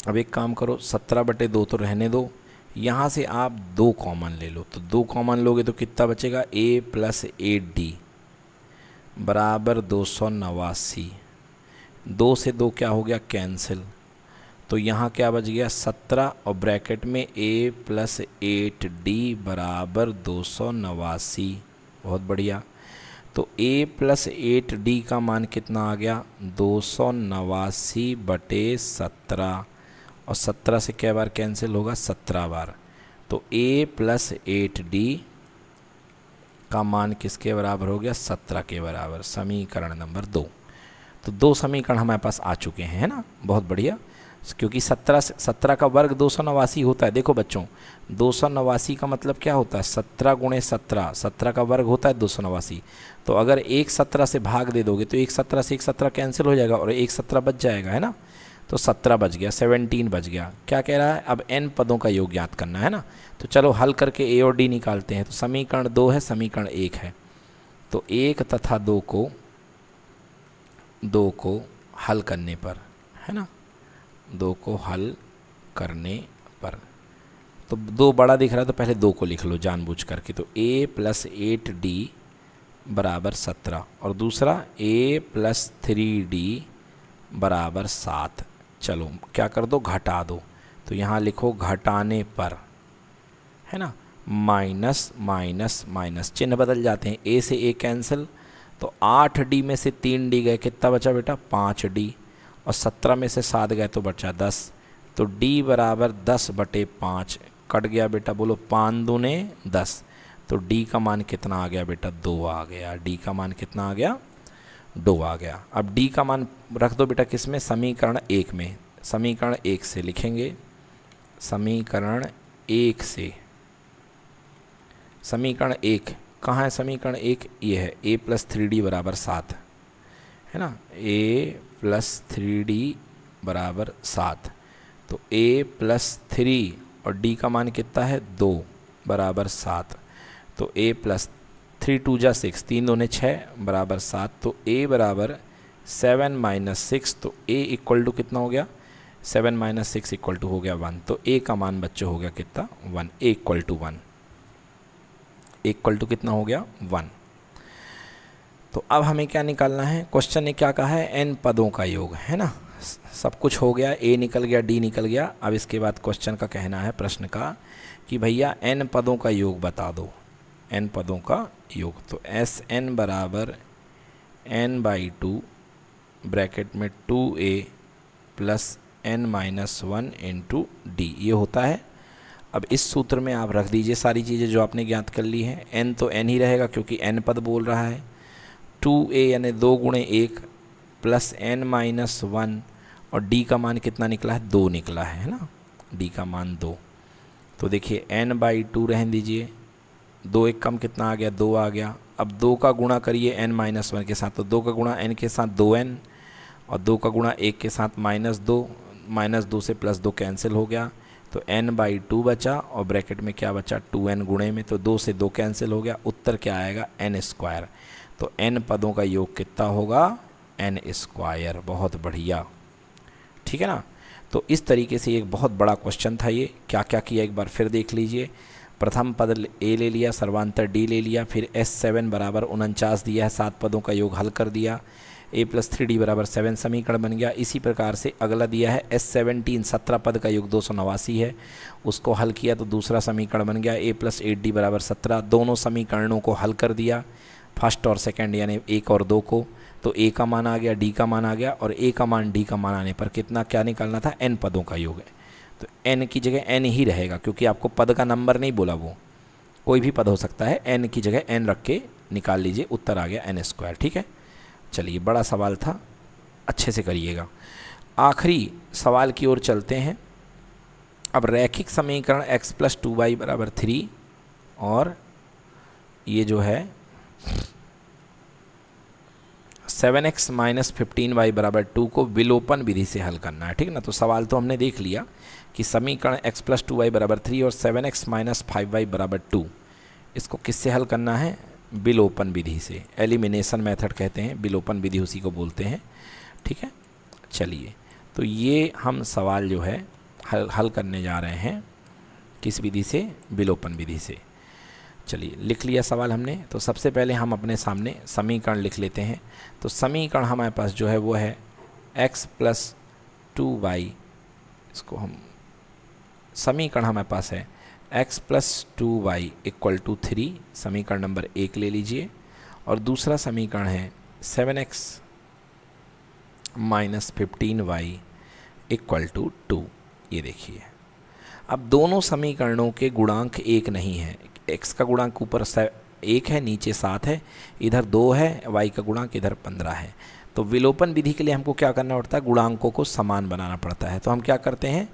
अब एक काम करो सत्रह बटे दो तो रहने दो यहाँ से आप दो कॉमन ले लो तो दो कॉमन लोगे तो कितना बचेगा ए प्लस ए डी बराबर दो सौ नवासी दो से दो क्या हो गया कैंसिल तो यहाँ क्या बच गया सत्रह और ब्रैकेट में ए प्लस एट डी बराबर दो सौ नवासी बहुत बढ़िया तो ए प्लस एट डी का मान कितना आ गया दो सौ नवासी बटे सत्रह और सत्रह से क्या बार कैंसिल होगा सत्रह बार तो ए प्लस एट डी का मान किसके बराबर हो गया सत्रह के बराबर समीकरण नंबर दो तो दो समीकरण हमारे पास आ चुके हैं है ना बहुत बढ़िया क्योंकि सत्रह सत्रह का वर्ग दो सौ नवासी होता है देखो बच्चों दो सौ नवासी का मतलब क्या होता है सत्रह गुणे सत्रह सत्रह का वर्ग होता है दो सौ नवासी तो अगर एक सत्रह से भाग दे दोगे तो एक सत्रह से एक सत्रह कैंसिल हो जाएगा और एक सत्रह बच जाएगा है ना तो सत्रह बच गया सेवनटीन बच गया क्या कह रहा है अब एन पदों का योग याद करना है ना तो चलो हल करके ए और डी निकालते हैं तो समीकरण दो है समीकरण एक है तो एक तथा दो को दो को हल करने पर है ना दो को हल करने पर तो दो बड़ा दिख रहा है तो पहले दो को लिख लो जानबूझ करके तो ए प्लस एट डी बराबर सत्रह और दूसरा ए प्लस थ्री डी बराबर सात चलो क्या कर दो घटा दो तो यहाँ लिखो घटाने पर है ना माइनस माइनस माइनस चिन्ह बदल जाते हैं ए से ए कैंसिल तो आठ डी में से तीन डी गए कितना बचा बेटा पाँच डी और सत्रह में से सात गए तो बचा दस तो डी बराबर दस बटे पाँच कट गया बेटा बोलो पाँच दूने दस तो डी का मान कितना आ गया बेटा दो आ गया डी का मान कितना आ गया दो आ गया अब डी का मान रख दो बेटा किस में समीकरण एक में समीकरण एक से लिखेंगे समीकरण एक से समीकरण एक कहाँ है समीकरण एक ये है ए प्लस थ्री डी बराबर सात है ना ए प्लस थ्री डी बराबर सात तो ए प्लस थ्री और डी का मान कितना है दो बराबर सात तो ए प्लस थ्री टू जा सिक्स तीन दोनों छः बराबर सात तो ए बराबर सेवन माइनस सिक्स तो ए इक्वल टू कितना हो गया seven minus six equal to हो गया वन तो ए का मान बच्चों हो गया कितना one a equal to one equal to कितना हो गया वन तो अब हमें क्या निकालना है क्वेश्चन ने क्या कहा है एन पदों का योग है ना सब कुछ हो गया ए निकल गया डी निकल गया अब इसके बाद क्वेश्चन का कहना है प्रश्न का कि भैया एन पदों का योग बता दो एन पदों का योग तो एस एन बराबर एन बाई टू ब्रैकेट में two a plus n minus one two d ये होता है अब इस सूत्र में आप रख दीजिए सारी चीज़ें जो आपने ज्ञात कर ली हैं एन तो एन ही रहेगा क्योंकि एन पद बोल रहा है टू ए यानी दो गुणे एक प्लस एन माइनस वन और डी का मान कितना निकला है दो निकला है ना डी का मान दो तो देखिए एन बाई टू रहन दीजिए दो एक कम कितना आ गया दो आ गया अब दो का गुणा करिए एन माइनस वन के साथ तो दो का गुणा एन के साथ दो एन और दो का गुणा एक के साथ माइनस दो माइनस दो से प्लस दो कैंसिल हो गया तो एन बाई टू बचा और ब्रैकेट में क्या बचा टू एन गुणे में तो दो से दो कैंसिल हो गया उत्तर क्या आएगा एन स्क्वायर तो n पदों का योग कितना होगा एन स्क्वायर बहुत बढ़िया ठीक है ना तो इस तरीके से एक बहुत बड़ा क्वेश्चन था ये क्या क्या किया एक बार फिर देख लीजिए प्रथम पद ए ले लिया सर्वांतर डी ले लिया फिर एस सेवन बराबर उनचास दिया है सात पदों का योग हल कर दिया ए प्लस थ्री डी बराबर सेवन समीकरण बन गया इसी प्रकार से अगला दिया है एस सेवनटीन सत्रह पद का योग दो सौ नवासी है उसको हल किया तो दूसरा समीकरण बन गया ए प्लस एट डी बराबर सत्रह दोनों समीकरणों को हल कर दिया फर्स्ट और सेकंड यानी एक और दो को तो ए का मान आ गया डी का मान आ गया और ए का मान डी का मान आने पर कितना क्या निकालना था एन पदों का योग है तो एन की जगह एन ही रहेगा क्योंकि आपको पद का नंबर नहीं बोला वो कोई भी पद हो सकता है एन की जगह एन रख के निकाल लीजिए उत्तर आ गया एन स्क्वायर ठीक है चलिए बड़ा सवाल था अच्छे से करिएगा आखिरी सवाल की ओर चलते हैं अब रैखिक समीकरण x प्लस टू वाई बराबर थ्री और ये जो है seven x minus fifteen y बराबर टू को विलोपन विधि से हल करना है ठीक ना तो सवाल तो हमने देख लिया कि समीकरण एक्स प्लस टू वाई बराबर थ्री और seven x minus five y बराबर टू इसको किससे हल करना है विलोपन विधि से एलिमिनेशन मेथड कहते हैं विलोपन विधि उसी को बोलते हैं ठीक है चलिए तो ये हम सवाल जो है हल हल करने जा रहे हैं किस विधि से विलोपन विधि से चलिए लिख लिया सवाल हमने तो सबसे पहले हम अपने सामने समीकरण लिख लेते हैं तो समीकरण हमारे पास जो है वो है एक्स प्लस टू वाई इसको हम समीकरण हमारे पास है x plus two y equal to three समीकरण नंबर एक ले लीजिए और दूसरा समीकरण है seven x minus fifteen y equal to two ये देखिए अब दोनों समीकरणों के गुणांक एक नहीं है एक्स का गुणांक ऊपर एक है नीचे सात है इधर दो है वाई का गुणांक इधर पंद्रह है तो विलोपन विधि के लिए हमको क्या करना पड़ता है गुणांकों को समान बनाना पड़ता है तो हम क्या करते हैं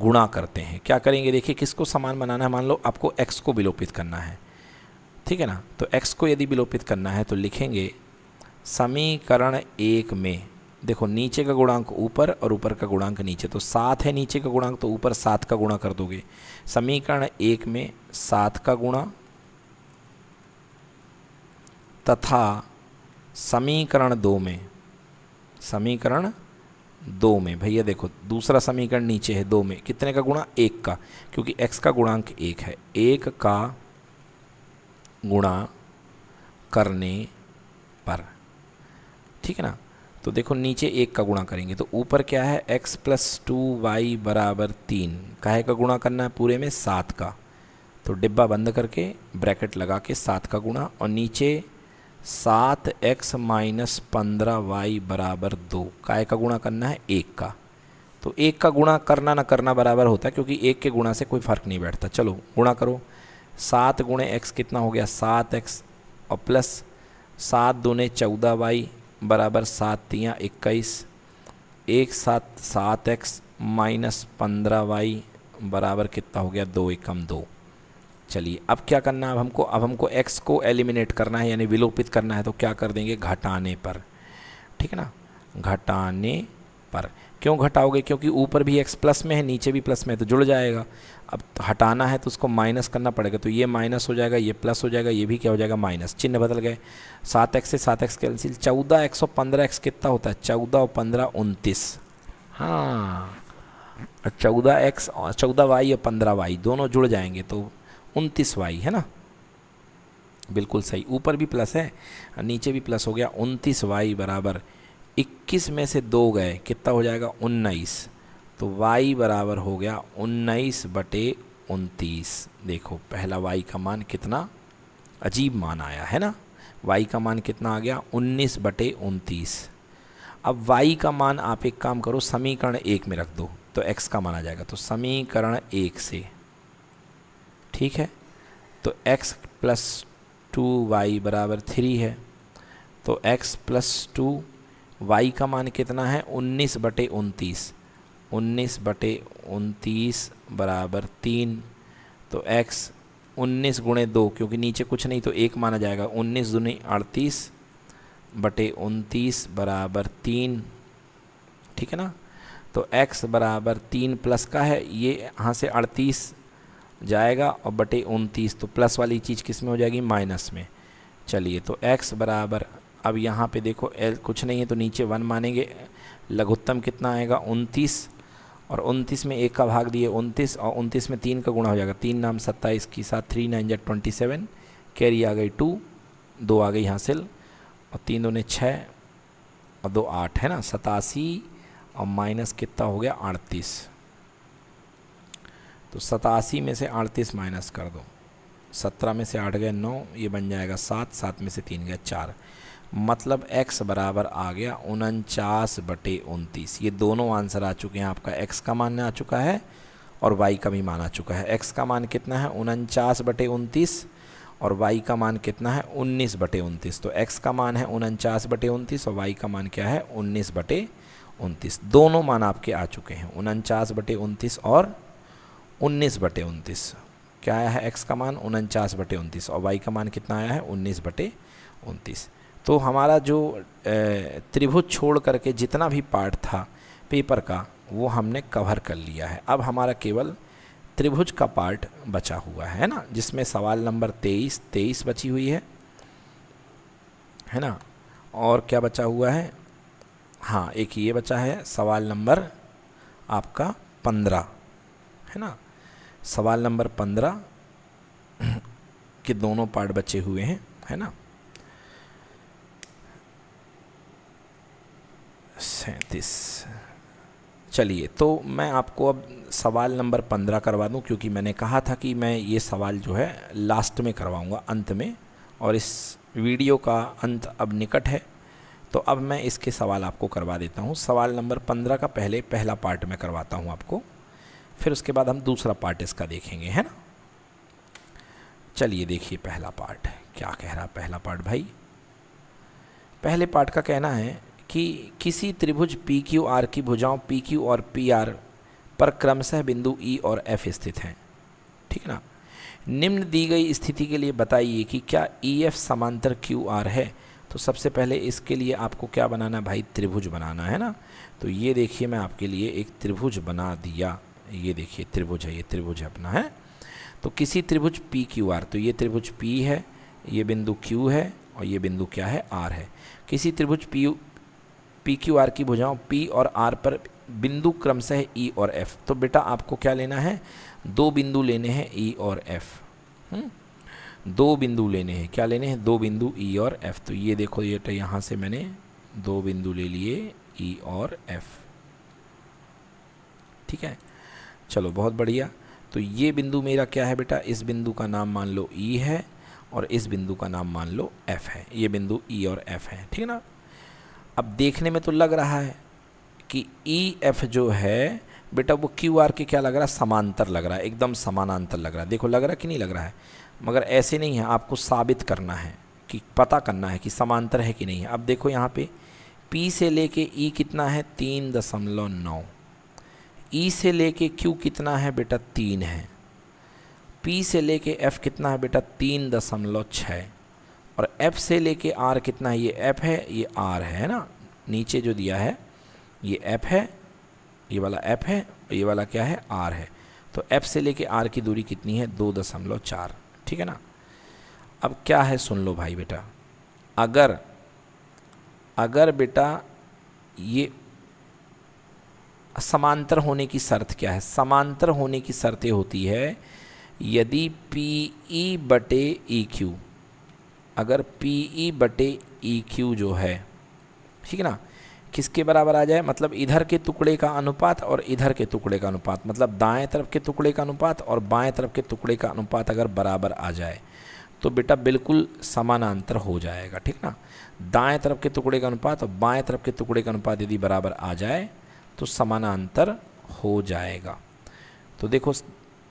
गुणा करते हैं क्या करेंगे देखिए किसको समान बनाना है मान लो आपको एक्स को विलोपित करना है ठीक है ना तो एक्स को यदि विलोपित करना है तो लिखेंगे समीकरण एक में देखो नीचे का गुणांक ऊपर और ऊपर का गुणांक नीचे तो सात है नीचे का गुणांक तो ऊपर सात का गुणा कर दोगे समीकरण एक में सात का गुणा तथा समीकरण दो में समीकरण दो में भैया देखो दूसरा समीकरण नीचे है दो में कितने का गुणा एक का क्योंकि एक्स का गुणांक एक है एक का गुणा करने पर ठीक है ना तो देखो नीचे एक का गुणा करेंगे तो ऊपर क्या है x प्लस टू वाई बराबर तीन काहे का गुणा करना है पूरे में सात का तो डिब्बा बंद करके ब्रैकेट लगा के सात का गुणा और नीचे सात एक्स माइनस पंद्रह वाई बराबर दो काय का गुणा करना है एक का तो एक का गुणा करना ना करना बराबर होता है क्योंकि एक के गुणा से कोई फ़र्क नहीं बैठता चलो गुणा करो सात गुणे एक्स कितना हो गया सात एक्स और प्लस सात दूने चौदह वाई बराबर सात इक्कीस एक साथ सात एक्स माइनस पंद्रह वाई बराबर कितना हो गया दो एकम दो चलिए अब क्या करना है अब हमको अब हमको एक्स को एलिमिनेट करना है यानी विलोपित करना है तो क्या कर देंगे घटाने पर ठीक है ना घटाने पर क्यों घटाओगे क्योंकि ऊपर भी एक्स प्लस में है नीचे भी प्लस में है तो जुड़ जाएगा अब हटाना है तो उसको माइनस करना पड़ेगा तो ये माइनस हो जाएगा ये प्लस हो जाएगा ये भी क्या हो जाएगा माइनस चिन्ह बदल गए सात एक्स से सात एक्स कैंसिल चौदह एक्स और पंद्रह एक्स कितना होता है चौदह और पंद्रह उनतीस हाँ चौदह एक्स चौदह वाई और पंद्रह वाई दोनों जुड़ जाएंगे तो उनतीस वाई है ना बिल्कुल सही ऊपर भी प्लस है नीचे भी प्लस हो गया उनतीस वाई बराबर 21 में से दो गए कितना हो जाएगा 19 तो y बराबर हो गया 19 बटे उनतीस देखो पहला y का मान कितना अजीब मान आया है ना y का मान कितना आ गया 19 बटे उनतीस अब y का मान आप एक काम करो समीकरण एक में रख दो तो x का मान आ जाएगा तो समीकरण एक से ठीक है तो x प्लस टू वाई बराबर थ्री है तो x प्लस टू वाई का मान कितना है उन्नीस बटे उनतीस उन्नीस बटे उनतीस बराबर तीन तो एक्स उन्नीस गुणे दो क्योंकि नीचे कुछ नहीं तो एक माना जाएगा उन्नीस दूनी अड़तीस बटे उनतीस बराबर तीन ठीक है ना तो x बराबर तीन प्लस का है ये यहाँ से अड़तीस जाएगा और बटे उनतीस तो प्लस वाली चीज़ किस में हो जाएगी माइनस में चलिए तो x बराबर अब यहाँ पे देखो एल कुछ नहीं है तो नीचे वन मानेंगे लघुत्तम कितना आएगा उनतीस और उनतीस में एक का भाग दिए उनतीस और उनतीस में तीन का गुणा हो जाएगा तीन नाम सत्ताईस की साथ थ्री नाइन जै ट्वेंटी सेवन कैरी आ गई टू दो आ गई हासिल और तीन दो ने छः और दो आठ है ना सतासी और माइनस कितना हो गया अड़तीस तो सतासी में से अड़तीस माइनस कर दो सत्रह में से आठ गए नौ ये बन जाएगा सात सात में से तीन गए चार मतलब x बराबर आ गया उनचास बटे उनतीस ये दोनों आंसर आ चुके हैं आपका x का मान आ चुका है और y का भी मान आ चुका है x का मान कितना है उनचास बटे उनतीस और y का मान कितना है उन्नीस बटे उनतीस तो x का मान है उनचास बटे उनतीस और y का मान क्या है उन्नीस बटे उनतीस दोनों मान आपके आ चुके हैं उनचास बटे उनतीस और उन्नीस बटे उनतीस क्या आया है एक्स का मान उनचास बटे उनतीस और वाई का मान कितना आया है उन्नीस बटे उनतीस तो हमारा जो त्रिभुज छोड़ करके जितना भी पार्ट था पेपर का वो हमने कवर कर लिया है अब हमारा केवल त्रिभुज का पार्ट बचा हुआ है ना जिसमें सवाल नंबर तेईस तेईस बची हुई है है ना और क्या बचा हुआ है हाँ एक ये बचा है सवाल नंबर आपका पंद्रह है ना सवाल नंबर पंद्रह के दोनों पार्ट बचे हुए हैं है ना सैंतीस चलिए तो मैं आपको अब सवाल नंबर पंद्रह करवा दूं क्योंकि मैंने कहा था कि मैं ये सवाल जो है लास्ट में करवाऊंगा अंत में और इस वीडियो का अंत अब निकट है तो अब मैं इसके सवाल आपको करवा देता हूँ सवाल नंबर पंद्रह का पहले पहला पार्ट मैं करवाता हूँ आपको फिर उसके बाद हम दूसरा पार्ट इसका देखेंगे है ना चलिए देखिए पहला पार्ट क्या कह रहा पहला पार्ट भाई पहले पार्ट का कहना है कि किसी त्रिभुज पी क्यू आर की भुजाओं पी क्यू और पी आर पर क्रमशः बिंदु ई e और एफ स्थित हैं ठीक है ना निम्न दी गई स्थिति के लिए बताइए कि क्या ई एफ समांतर क्यू आर है तो सबसे पहले इसके लिए आपको क्या बनाना है भाई त्रिभुज बनाना है ना तो ये देखिए मैं आपके लिए एक त्रिभुज बना दिया ये देखिए त्रिभुज है ये त्रिभुज अपना है तो किसी त्रिभुज पी क्यू आर तो ये त्रिभुज पी है ये बिंदु क्यू है और ये बिंदु क्या है आर है किसी त्रिभुज पी पी क्यू आर की भुजाओं पी और आर पर बिंदु क्रमशः ई e और एफ तो बेटा आपको क्या लेना है दो बिंदु लेने हैं ई e और एफ हम्म? दो बिंदु लेने हैं क्या लेने हैं दो बिंदु ई e और एफ तो ये देखो ये तो यहाँ से मैंने दो बिंदु ले लिए ई और एफ ठीक है चलो बहुत बढ़िया तो ये बिंदु मेरा क्या है बेटा इस बिंदु का नाम मान लो ई है और इस बिंदु का नाम मान लो एफ है ये बिंदु ई और एफ है ठीक है ना अब देखने में तो लग रहा है कि ई e एफ जो है बेटा वो क्यू आर के क्या लग रहा है समांतर लग रहा है एकदम समानांतर लग रहा है देखो लग रहा है कि नहीं लग रहा है मगर ऐसे नहीं है आपको साबित करना है कि पता करना है कि समांतर है कि नहीं है अब देखो यहाँ पे पी से लेके ई e कितना है तीन दशमलव नौ ई e से लेके क्यू कितना है बेटा तीन है पी से लेके एफ कितना है बेटा तीन दशमलव छः और एफ़ से लेके आर कितना है ये एफ़ है ये आर है ना नीचे जो दिया है ये एफ़ है ये वाला एफ़ है और ये वाला क्या है आर है तो एफ़ से लेके आर की दूरी कितनी है दो दशमलव चार ठीक है ना अब क्या है सुन लो भाई बेटा अगर अगर बेटा ये समांतर होने की शर्त क्या है समांतर होने की शर्तें होती है यदि पी ई e बटे ई e क्यू अगर पी ई e बटे ई e क्यू जो है ठीक है ना किसके बराबर आ जाए मतलब इधर के टुकड़े का अनुपात और इधर के टुकड़े का अनुपात मतलब दाएं तरफ के टुकड़े का अनुपात और बाएं तरफ के टुकड़े का अनुपात अगर बराबर आ जाए तो बेटा बिल्कुल समानांतर हो जाएगा ठीक ना दाएं तरफ के टुकड़े का अनुपात और बाएं तरफ के टुकड़े का अनुपात यदि बराबर आ जाए तो समानांतर हो जाएगा तो देखो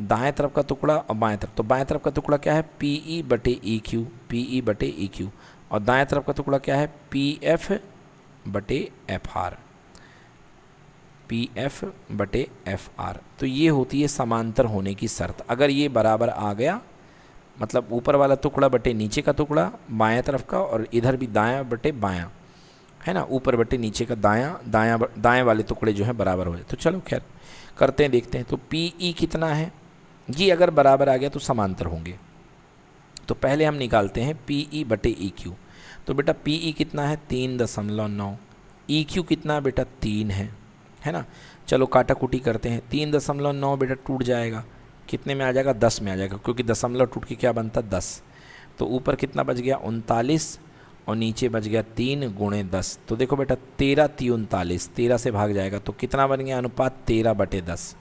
दाएं तरफ का टुकड़ा और बाएं तरफ तो बाएं तरफ का टुकड़ा क्या है पी ई e बटे ई क्यू पी ई बटे ई e क्यू और दाएं तरफ का टुकड़ा क्या है पी एफ बटे एफ आर पी एफ बटे एफ आर तो ये होती है समांतर होने की शर्त अगर ये बराबर आ गया मतलब ऊपर वाला टुकड़ा बटे नीचे का टुकड़ा बाएं तरफ का और इधर भी दाया बटे बायाँ है ना ऊपर बटे नीचे का दाया दाया दाएं वाले टुकड़े जो हैं बराबर हो जाए तो चलो खैर करते हैं देखते हैं तो पी ई e कितना है ये अगर बराबर आ गया तो समांतर होंगे तो पहले हम निकालते हैं पी ई e बटे ई e क्यू तो बेटा पी ई e कितना है तीन दशमलव नौ ई क्यू कितना बेटा तीन है है ना चलो काटा कुटी करते हैं तीन दशमलव नौ बेटा टूट जाएगा कितने में आ जाएगा दस में आ जाएगा क्योंकि दशमलव टूट के क्या बनता दस तो ऊपर कितना बच गया उनतालीस और नीचे बच गया तीन गुणे दस तो देखो बेटा तेरह ती उनतालीस तेरह से भाग जाएगा तो कितना बन गया अनुपात तेरह बटे दस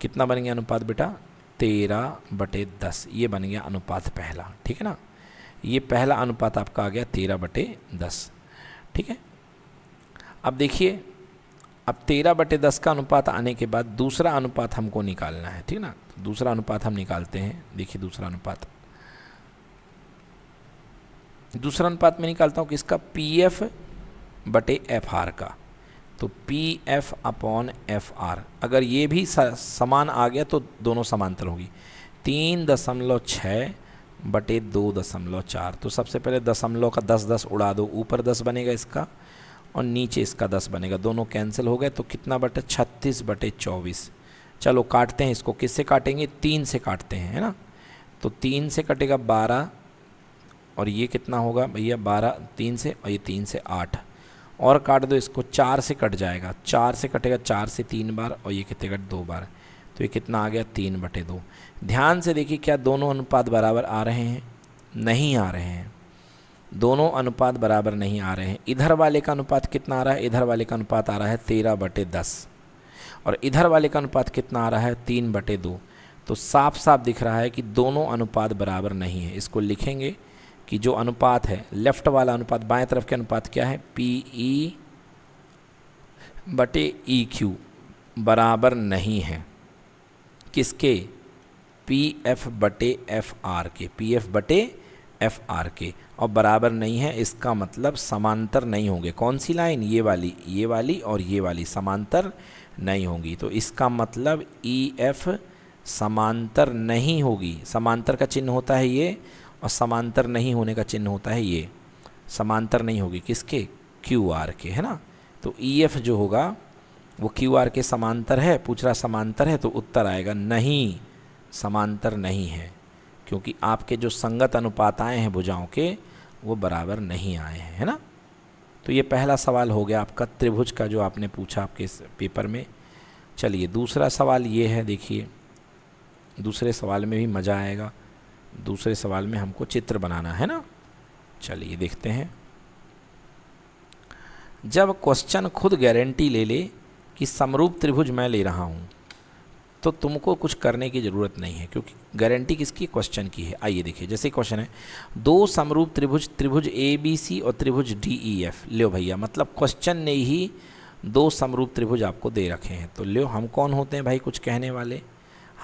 कितना बन गया अनुपात बेटा तेरह बटे दस ये बन गया अनुपात पहला ठीक है ना ये पहला अनुपात आपका आ गया तेरह बटे दस ठीक है अब देखिए अब तेरह बटे दस का अनुपात आने के बाद दूसरा अनुपात हमको निकालना है ठीक है ना तो दूसरा अनुपात हम निकालते हैं देखिए दूसरा अनुपात दूसरा अनुपात मैं निकालता हूँ किसका पी एफ बटे एफ आर का तो P F upon F R अगर ये भी समान आ गया तो दोनों समांतर होगी तीन दशमलव छः बटे दो दशमलव चार तो सबसे पहले दशमलव का दस दस उड़ा दो ऊपर दस बनेगा इसका और नीचे इसका दस बनेगा दोनों कैंसिल हो गए तो कितना बटे छत्तीस बटे चौबीस चलो काटते हैं इसको किससे काटेंगे तीन से काटते हैं है ना तो तीन से कटेगा बारह और ये कितना होगा भैया बारह तीन से और ये तीन से आठ और काट दो इसको चार से कट जाएगा चार से कटेगा चार से तीन बार और ये कितने कट दो बार तो ये कितना आ गया तीन बटे दो ध्यान से देखिए क्या दोनों अनुपात बराबर आ रहे हैं नहीं आ रहे हैं दोनों अनुपात बराबर नहीं आ रहे हैं इधर वाले का अनुपात कितना आ रहा है इधर वाले का अनुपात आ रहा है तेरह बटे दस और इधर वाले का अनुपात कितना आ रहा है तीन बटे दो तो साफ साफ दिख रहा है कि दोनों अनुपात बराबर नहीं है इसको लिखेंगे कि जो अनुपात है लेफ़्ट वाला अनुपात बाएं तरफ के अनुपात क्या है पी ई e, बटे ई e, क्यू बराबर नहीं है किसके पी एफ बटे एफ आर के पी एफ बटे एफ आर के और बराबर नहीं है इसका मतलब समांतर नहीं होंगे कौन सी लाइन ये वाली ये वाली और ये वाली समांतर नहीं होंगी तो इसका मतलब ई e, एफ समांतर नहीं होगी समांतर का चिन्ह होता है ये और समांतर नहीं होने का चिन्ह होता है ये समांतर नहीं होगी किसके क्यू आर के है ना तो ई एफ जो होगा वो क्यू आर के समांतर है पूछ रहा समांतर है तो उत्तर आएगा नहीं समांतर नहीं है क्योंकि आपके जो संगत अनुपात आए हैं भुजाओं के वो बराबर नहीं आए हैं है ना तो ये पहला सवाल हो गया आपका त्रिभुज का जो आपने पूछा आपके पेपर में चलिए दूसरा सवाल ये है देखिए दूसरे सवाल में भी मज़ा आएगा दूसरे सवाल में हमको चित्र बनाना है ना चलिए देखते हैं जब क्वेश्चन खुद गारंटी ले ले कि समरूप त्रिभुज मैं ले रहा हूँ तो तुमको कुछ करने की ज़रूरत नहीं है क्योंकि गारंटी किसकी क्वेश्चन की है आइए देखिए जैसे क्वेश्चन है दो समरूप त्रिभुज त्रिभुज ए बी सी और त्रिभुज डी ई e, एफ लियो भैया मतलब क्वेश्चन ने ही दो समरूप त्रिभुज आपको दे रखे हैं तो लियो हम कौन होते हैं भाई कुछ कहने वाले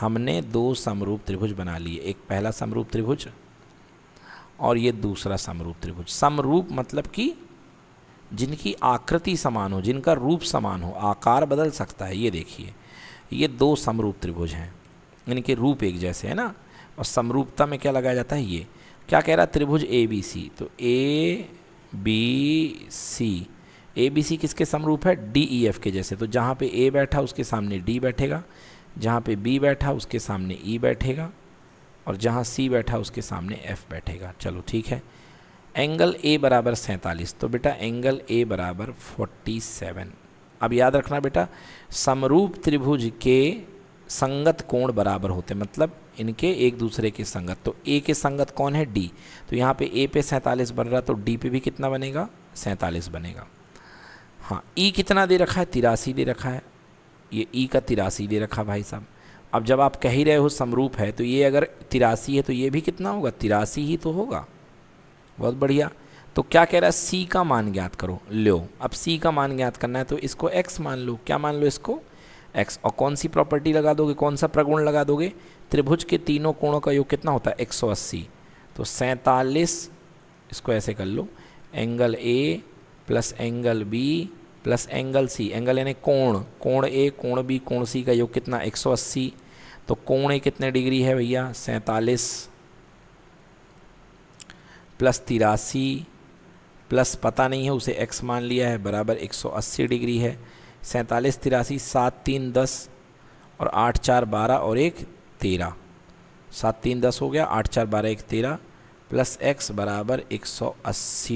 हमने दो समरूप त्रिभुज बना लिए एक पहला समरूप त्रिभुज और ये दूसरा समरूप त्रिभुज समरूप मतलब कि जिनकी आकृति समान हो जिनका रूप समान हो आकार बदल सकता है ये देखिए ये दो समरूप त्रिभुज हैं इनके रूप एक जैसे है ना और समरूपता में क्या लगाया जाता है ये क्या कह रहा है त्रिभुज ए बी सी तो A B C A B C किसके समरूप है डी ई एफ के जैसे तो जहाँ पे ए बैठा उसके सामने डी बैठेगा जहाँ पे बी बैठा उसके सामने ई e बैठेगा और जहाँ सी बैठा उसके सामने एफ़ बैठेगा चलो ठीक है एंगल ए बराबर सैंतालीस तो बेटा एंगल ए बराबर फोर्टी सेवन अब याद रखना बेटा समरूप त्रिभुज के संगत कोण बराबर होते मतलब इनके एक दूसरे के संगत तो ए के संगत कौन है डी तो यहाँ पे ए पे सैंतालीस बन रहा तो डी पे भी कितना बनेगा सैंतालीस बनेगा हाँ ई e कितना दे रखा है तिरासी दे रखा है ये ई का तिरासी दे रखा भाई साहब अब जब आप कह ही रहे हो समरूप है तो ये अगर तिरासी है तो ये भी कितना होगा तिरासी ही तो होगा बहुत बढ़िया तो क्या कह रहा है सी का मान ज्ञात करो लो अब सी का मान ज्ञात करना है तो इसको एक्स मान लो क्या मान लो इसको एक्स और कौन सी प्रॉपर्टी लगा दोगे कौन सा प्रगुण लगा दोगे त्रिभुज के तीनों कोणों का योग कितना होता है एक सौ अस्सी तो सैंतालीस इसको ऐसे कर लो angle A plus angle B plus angle C angle यानी कोण कोण ए कोण बी कोण सी का योग कितना 180 तो कोण ए कितने डिग्री है भैया सैंतालीस प्लस तिरासी प्लस पता नहीं है उसे एक्स मान लिया है बराबर 180 डिग्री है सैंतालीस तिरासी सात तीन दस और आठ चार बारह और एक तेरह सात तीन दस हो गया आठ चार बारह एक तेरह प्लस एक्स बराबर एक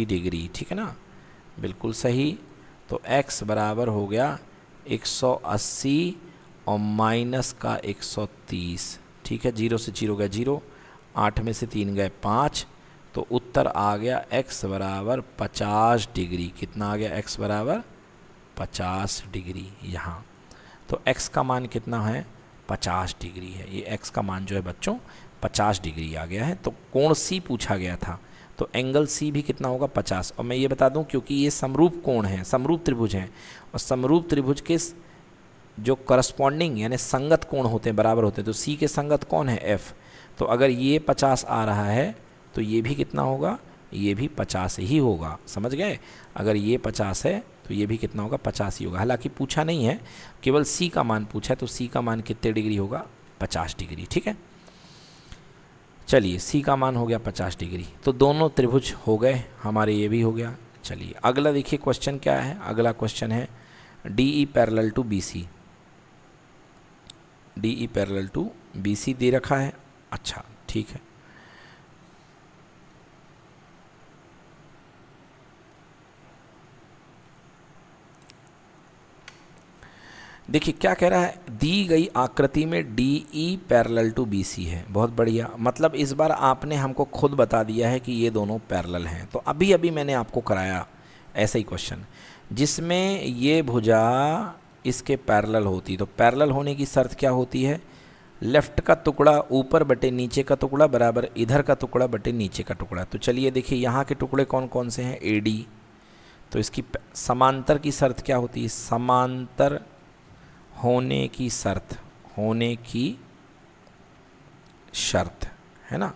डिग्री ठीक है ना बिल्कुल सही तो x बराबर हो गया 180 और माइनस का 130 ठीक है जीरो से जीरो गया जीरो आठ में से तीन गए पाँच तो उत्तर आ गया x बराबर पचास डिग्री कितना आ गया x बराबर पचास डिग्री यहाँ तो x का मान कितना है पचास डिग्री है ये x का मान जो है बच्चों पचास डिग्री आ गया है तो कौन सी पूछा गया था तो एंगल सी भी कितना होगा पचास और मैं ये बता दूँ क्योंकि ये समरूप कोण है समरूप त्रिभुज हैं और समरूप त्रिभुज के जो करस्पॉन्डिंग यानी संगत कोण होते हैं बराबर होते हैं तो सी के संगत कौन है एफ़ तो अगर ये पचास आ रहा है तो ये भी कितना होगा ये भी पचास ही होगा समझ गए अगर ये पचास है तो ये भी कितना होगा पचास ही होगा हालांकि पूछा नहीं है केवल सी का मान पूछा है तो सी का मान कितने डिग्री होगा पचास डिग्री ठीक है चलिए सी का मान हो गया पचास डिग्री तो दोनों त्रिभुज हो गए हमारे ये भी हो गया चलिए अगला देखिए क्वेश्चन क्या है अगला क्वेश्चन है D E parallel to B C D E parallel to B C दे रखा है अच्छा ठीक है देखिए क्या कह रहा है दी गई आकृति में D E parallel to B C है बहुत बढ़िया मतलब इस बार आपने हमको खुद बता दिया है कि ये दोनों पैरल हैं तो अभी अभी मैंने आपको कराया ऐसा ही क्वेश्चन जिसमें ये भुजा इसके पैरल होती तो पैरल होने की शर्त क्या होती है लेफ़्ट का टुकड़ा ऊपर बटे नीचे का टुकड़ा बराबर इधर का टुकड़ा बटे नीचे का टुकड़ा तो चलिए देखिए यहाँ के टुकड़े कौन कौन से हैं ए डी तो इसकी समांतर की शर्त क्या होती है समांतर होने की शर्त होने की शर्त है ना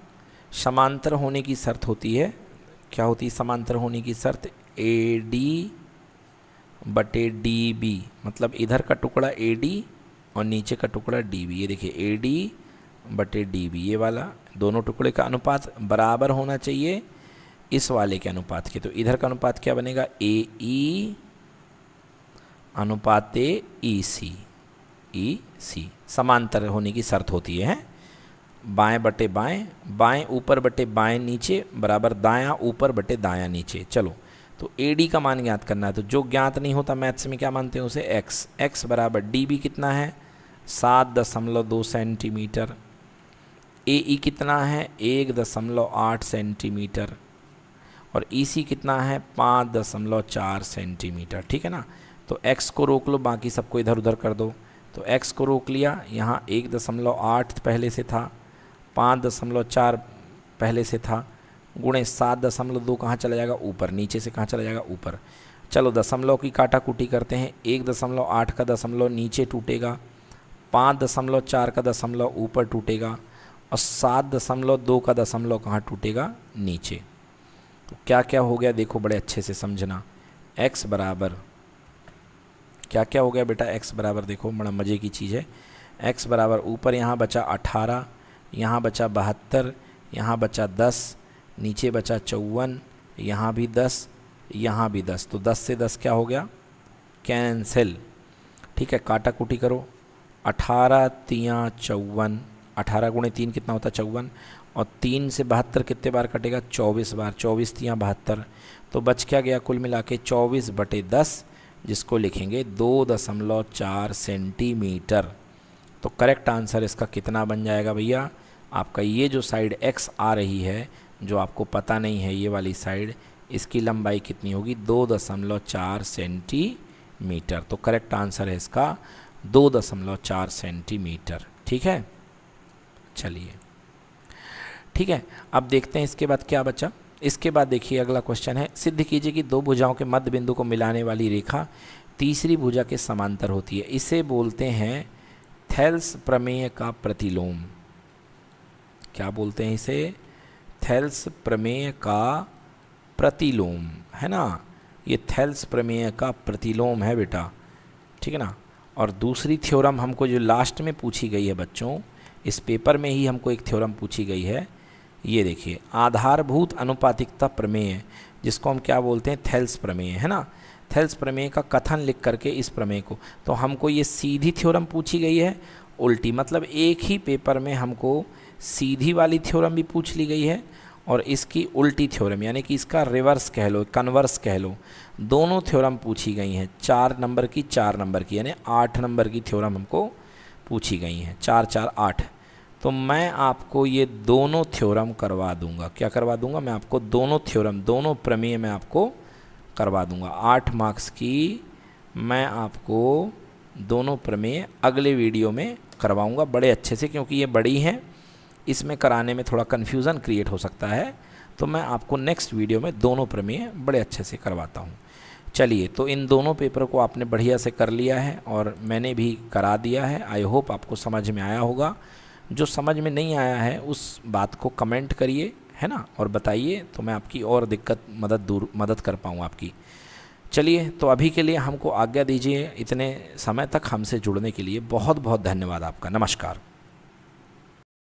समांतर होने की शर्त होती है क्या होती है समांतर होने की शर्त ए डी बटे डी बी मतलब इधर का टुकड़ा ए डी और नीचे का टुकड़ा डी बी ये देखिए ए डी बटे डी बी ये वाला दोनों टुकड़े का अनुपात बराबर होना चाहिए इस वाले के अनुपात के तो इधर का अनुपात क्या बनेगा ए ई e, अनुपात ए ई सी ई e, सी समांतर होने की शर्त होती है बाएं बटे बाएं बाएं ऊपर बटे बाएं नीचे बराबर दायां ऊपर बटे दायां नीचे चलो तो ए डी का मान ज्ञात करना है तो जो ज्ञात नहीं होता मैथ्स में क्या मानते हैं उसे एक्स एक्स बराबर डी बी कितना है सात दशमलव दो सेंटीमीटर ए ई e कितना है एक दशमलव आठ सेंटीमीटर और ई e सी कितना है पाँच दशमलव चार सेंटीमीटर ठीक है ना तो एक्स को रोक लो बाकी सबको इधर उधर कर दो तो x को रोक लिया यहाँ एक दशमलव आठ पहले से था पाँच दशमलव चार पहले से था गुणे सात दशमलव दो कहाँ चला जाएगा ऊपर नीचे से कहाँ चला जाएगा ऊपर चलो दशमलव की काटा कुटी करते हैं एक दशमलव आठ का दशमलव नीचे टूटेगा पाँच दशमलव चार का दशमलव ऊपर टूटेगा और सात दशमलव दो का दशमलव कहाँ टूटेगा नीचे तो क्या क्या हो गया देखो बड़े अच्छे से समझना एक्स बराबर क्या क्या हो गया बेटा एक्स बराबर देखो बड़ा मज़े की चीज़ है एक्स बराबर ऊपर यहाँ बचा अठारह यहाँ बचा बहत्तर यहाँ बचा दस नीचे बचा चौवन यहाँ भी दस यहाँ भी दस तो दस से दस क्या हो गया कैंसिल ठीक है काटा कुटी करो अठारह तियाँ चौवन अठारह गुणे तीन कितना होता चौवन और तीन से बहत्तर कितने बार कटेगा चौबीस बार चौबीस तियाँ बहत्तर तो बच क्या गया कुल मिला के चौबीस बटे दस जिसको लिखेंगे दो दशमलव चार सेंटीमीटर तो करेक्ट आंसर इसका कितना बन जाएगा भैया आपका ये जो साइड एक्स आ रही है जो आपको पता नहीं है ये वाली साइड इसकी लंबाई कितनी होगी दो दशमलव चार सेंटीमीटर तो करेक्ट आंसर है इसका दो दशमलव चार सेंटीमीटर ठीक है चलिए ठीक है अब देखते हैं इसके बाद क्या बचा इसके बाद देखिए अगला क्वेश्चन है सिद्ध कीजिए कि दो भुजाओं के मध्य बिंदु को मिलाने वाली रेखा तीसरी भुजा के समांतर होती है इसे बोलते हैं थैल्स प्रमेय का प्रतिलोम क्या बोलते हैं इसे थैल्स प्रमेय का प्रतिलोम है ना ये थैल्स प्रमेय का प्रतिलोम है बेटा ठीक है ना और दूसरी थ्योरम हमको जो लास्ट में पूछी गई है बच्चों इस पेपर में ही हमको एक थ्योरम पूछी गई है ये देखिए आधारभूत अनुपातिकता प्रमेय जिसको हम क्या बोलते हैं थेल्स प्रमेय है ना थेल्स प्रमेय का कथन लिख करके इस प्रमेय को तो हमको ये सीधी थ्योरम पूछी गई है उल्टी मतलब एक ही पेपर में हमको सीधी वाली थ्योरम भी पूछ ली गई है और इसकी उल्टी थ्योरम यानी कि इसका रिवर्स कह लो कन्वर्स कह लो दोनों थ्योरम पूछी गई हैं चार नंबर की चार नंबर की यानी आठ नंबर की थ्योरम हमको पूछी गई हैं चार चार आठ तो मैं आपको ये दोनों थ्योरम करवा दूंगा क्या करवा दूंगा मैं आपको दोनों थ्योरम दोनों प्रमेय मैं आपको करवा दूंगा आठ मार्क्स की मैं आपको दोनों प्रमेय अगले वीडियो में करवाऊंगा बड़े अच्छे से क्योंकि ये बड़ी हैं इसमें कराने में थोड़ा कन्फ्यूज़न क्रिएट हो सकता है तो मैं आपको नेक्स्ट वीडियो में दोनों प्रमेय बड़े अच्छे से करवाता हूँ चलिए तो इन दोनों पेपर को आपने बढ़िया से कर लिया है और मैंने भी करा दिया है आई होप आपको समझ में आया होगा जो समझ में नहीं आया है उस बात को कमेंट करिए है ना और बताइए तो मैं आपकी और दिक्कत मदद दूर मदद कर पाऊँ आपकी चलिए तो अभी के लिए हमको आज्ञा दीजिए इतने समय तक हमसे जुड़ने के लिए बहुत बहुत धन्यवाद आपका नमस्कार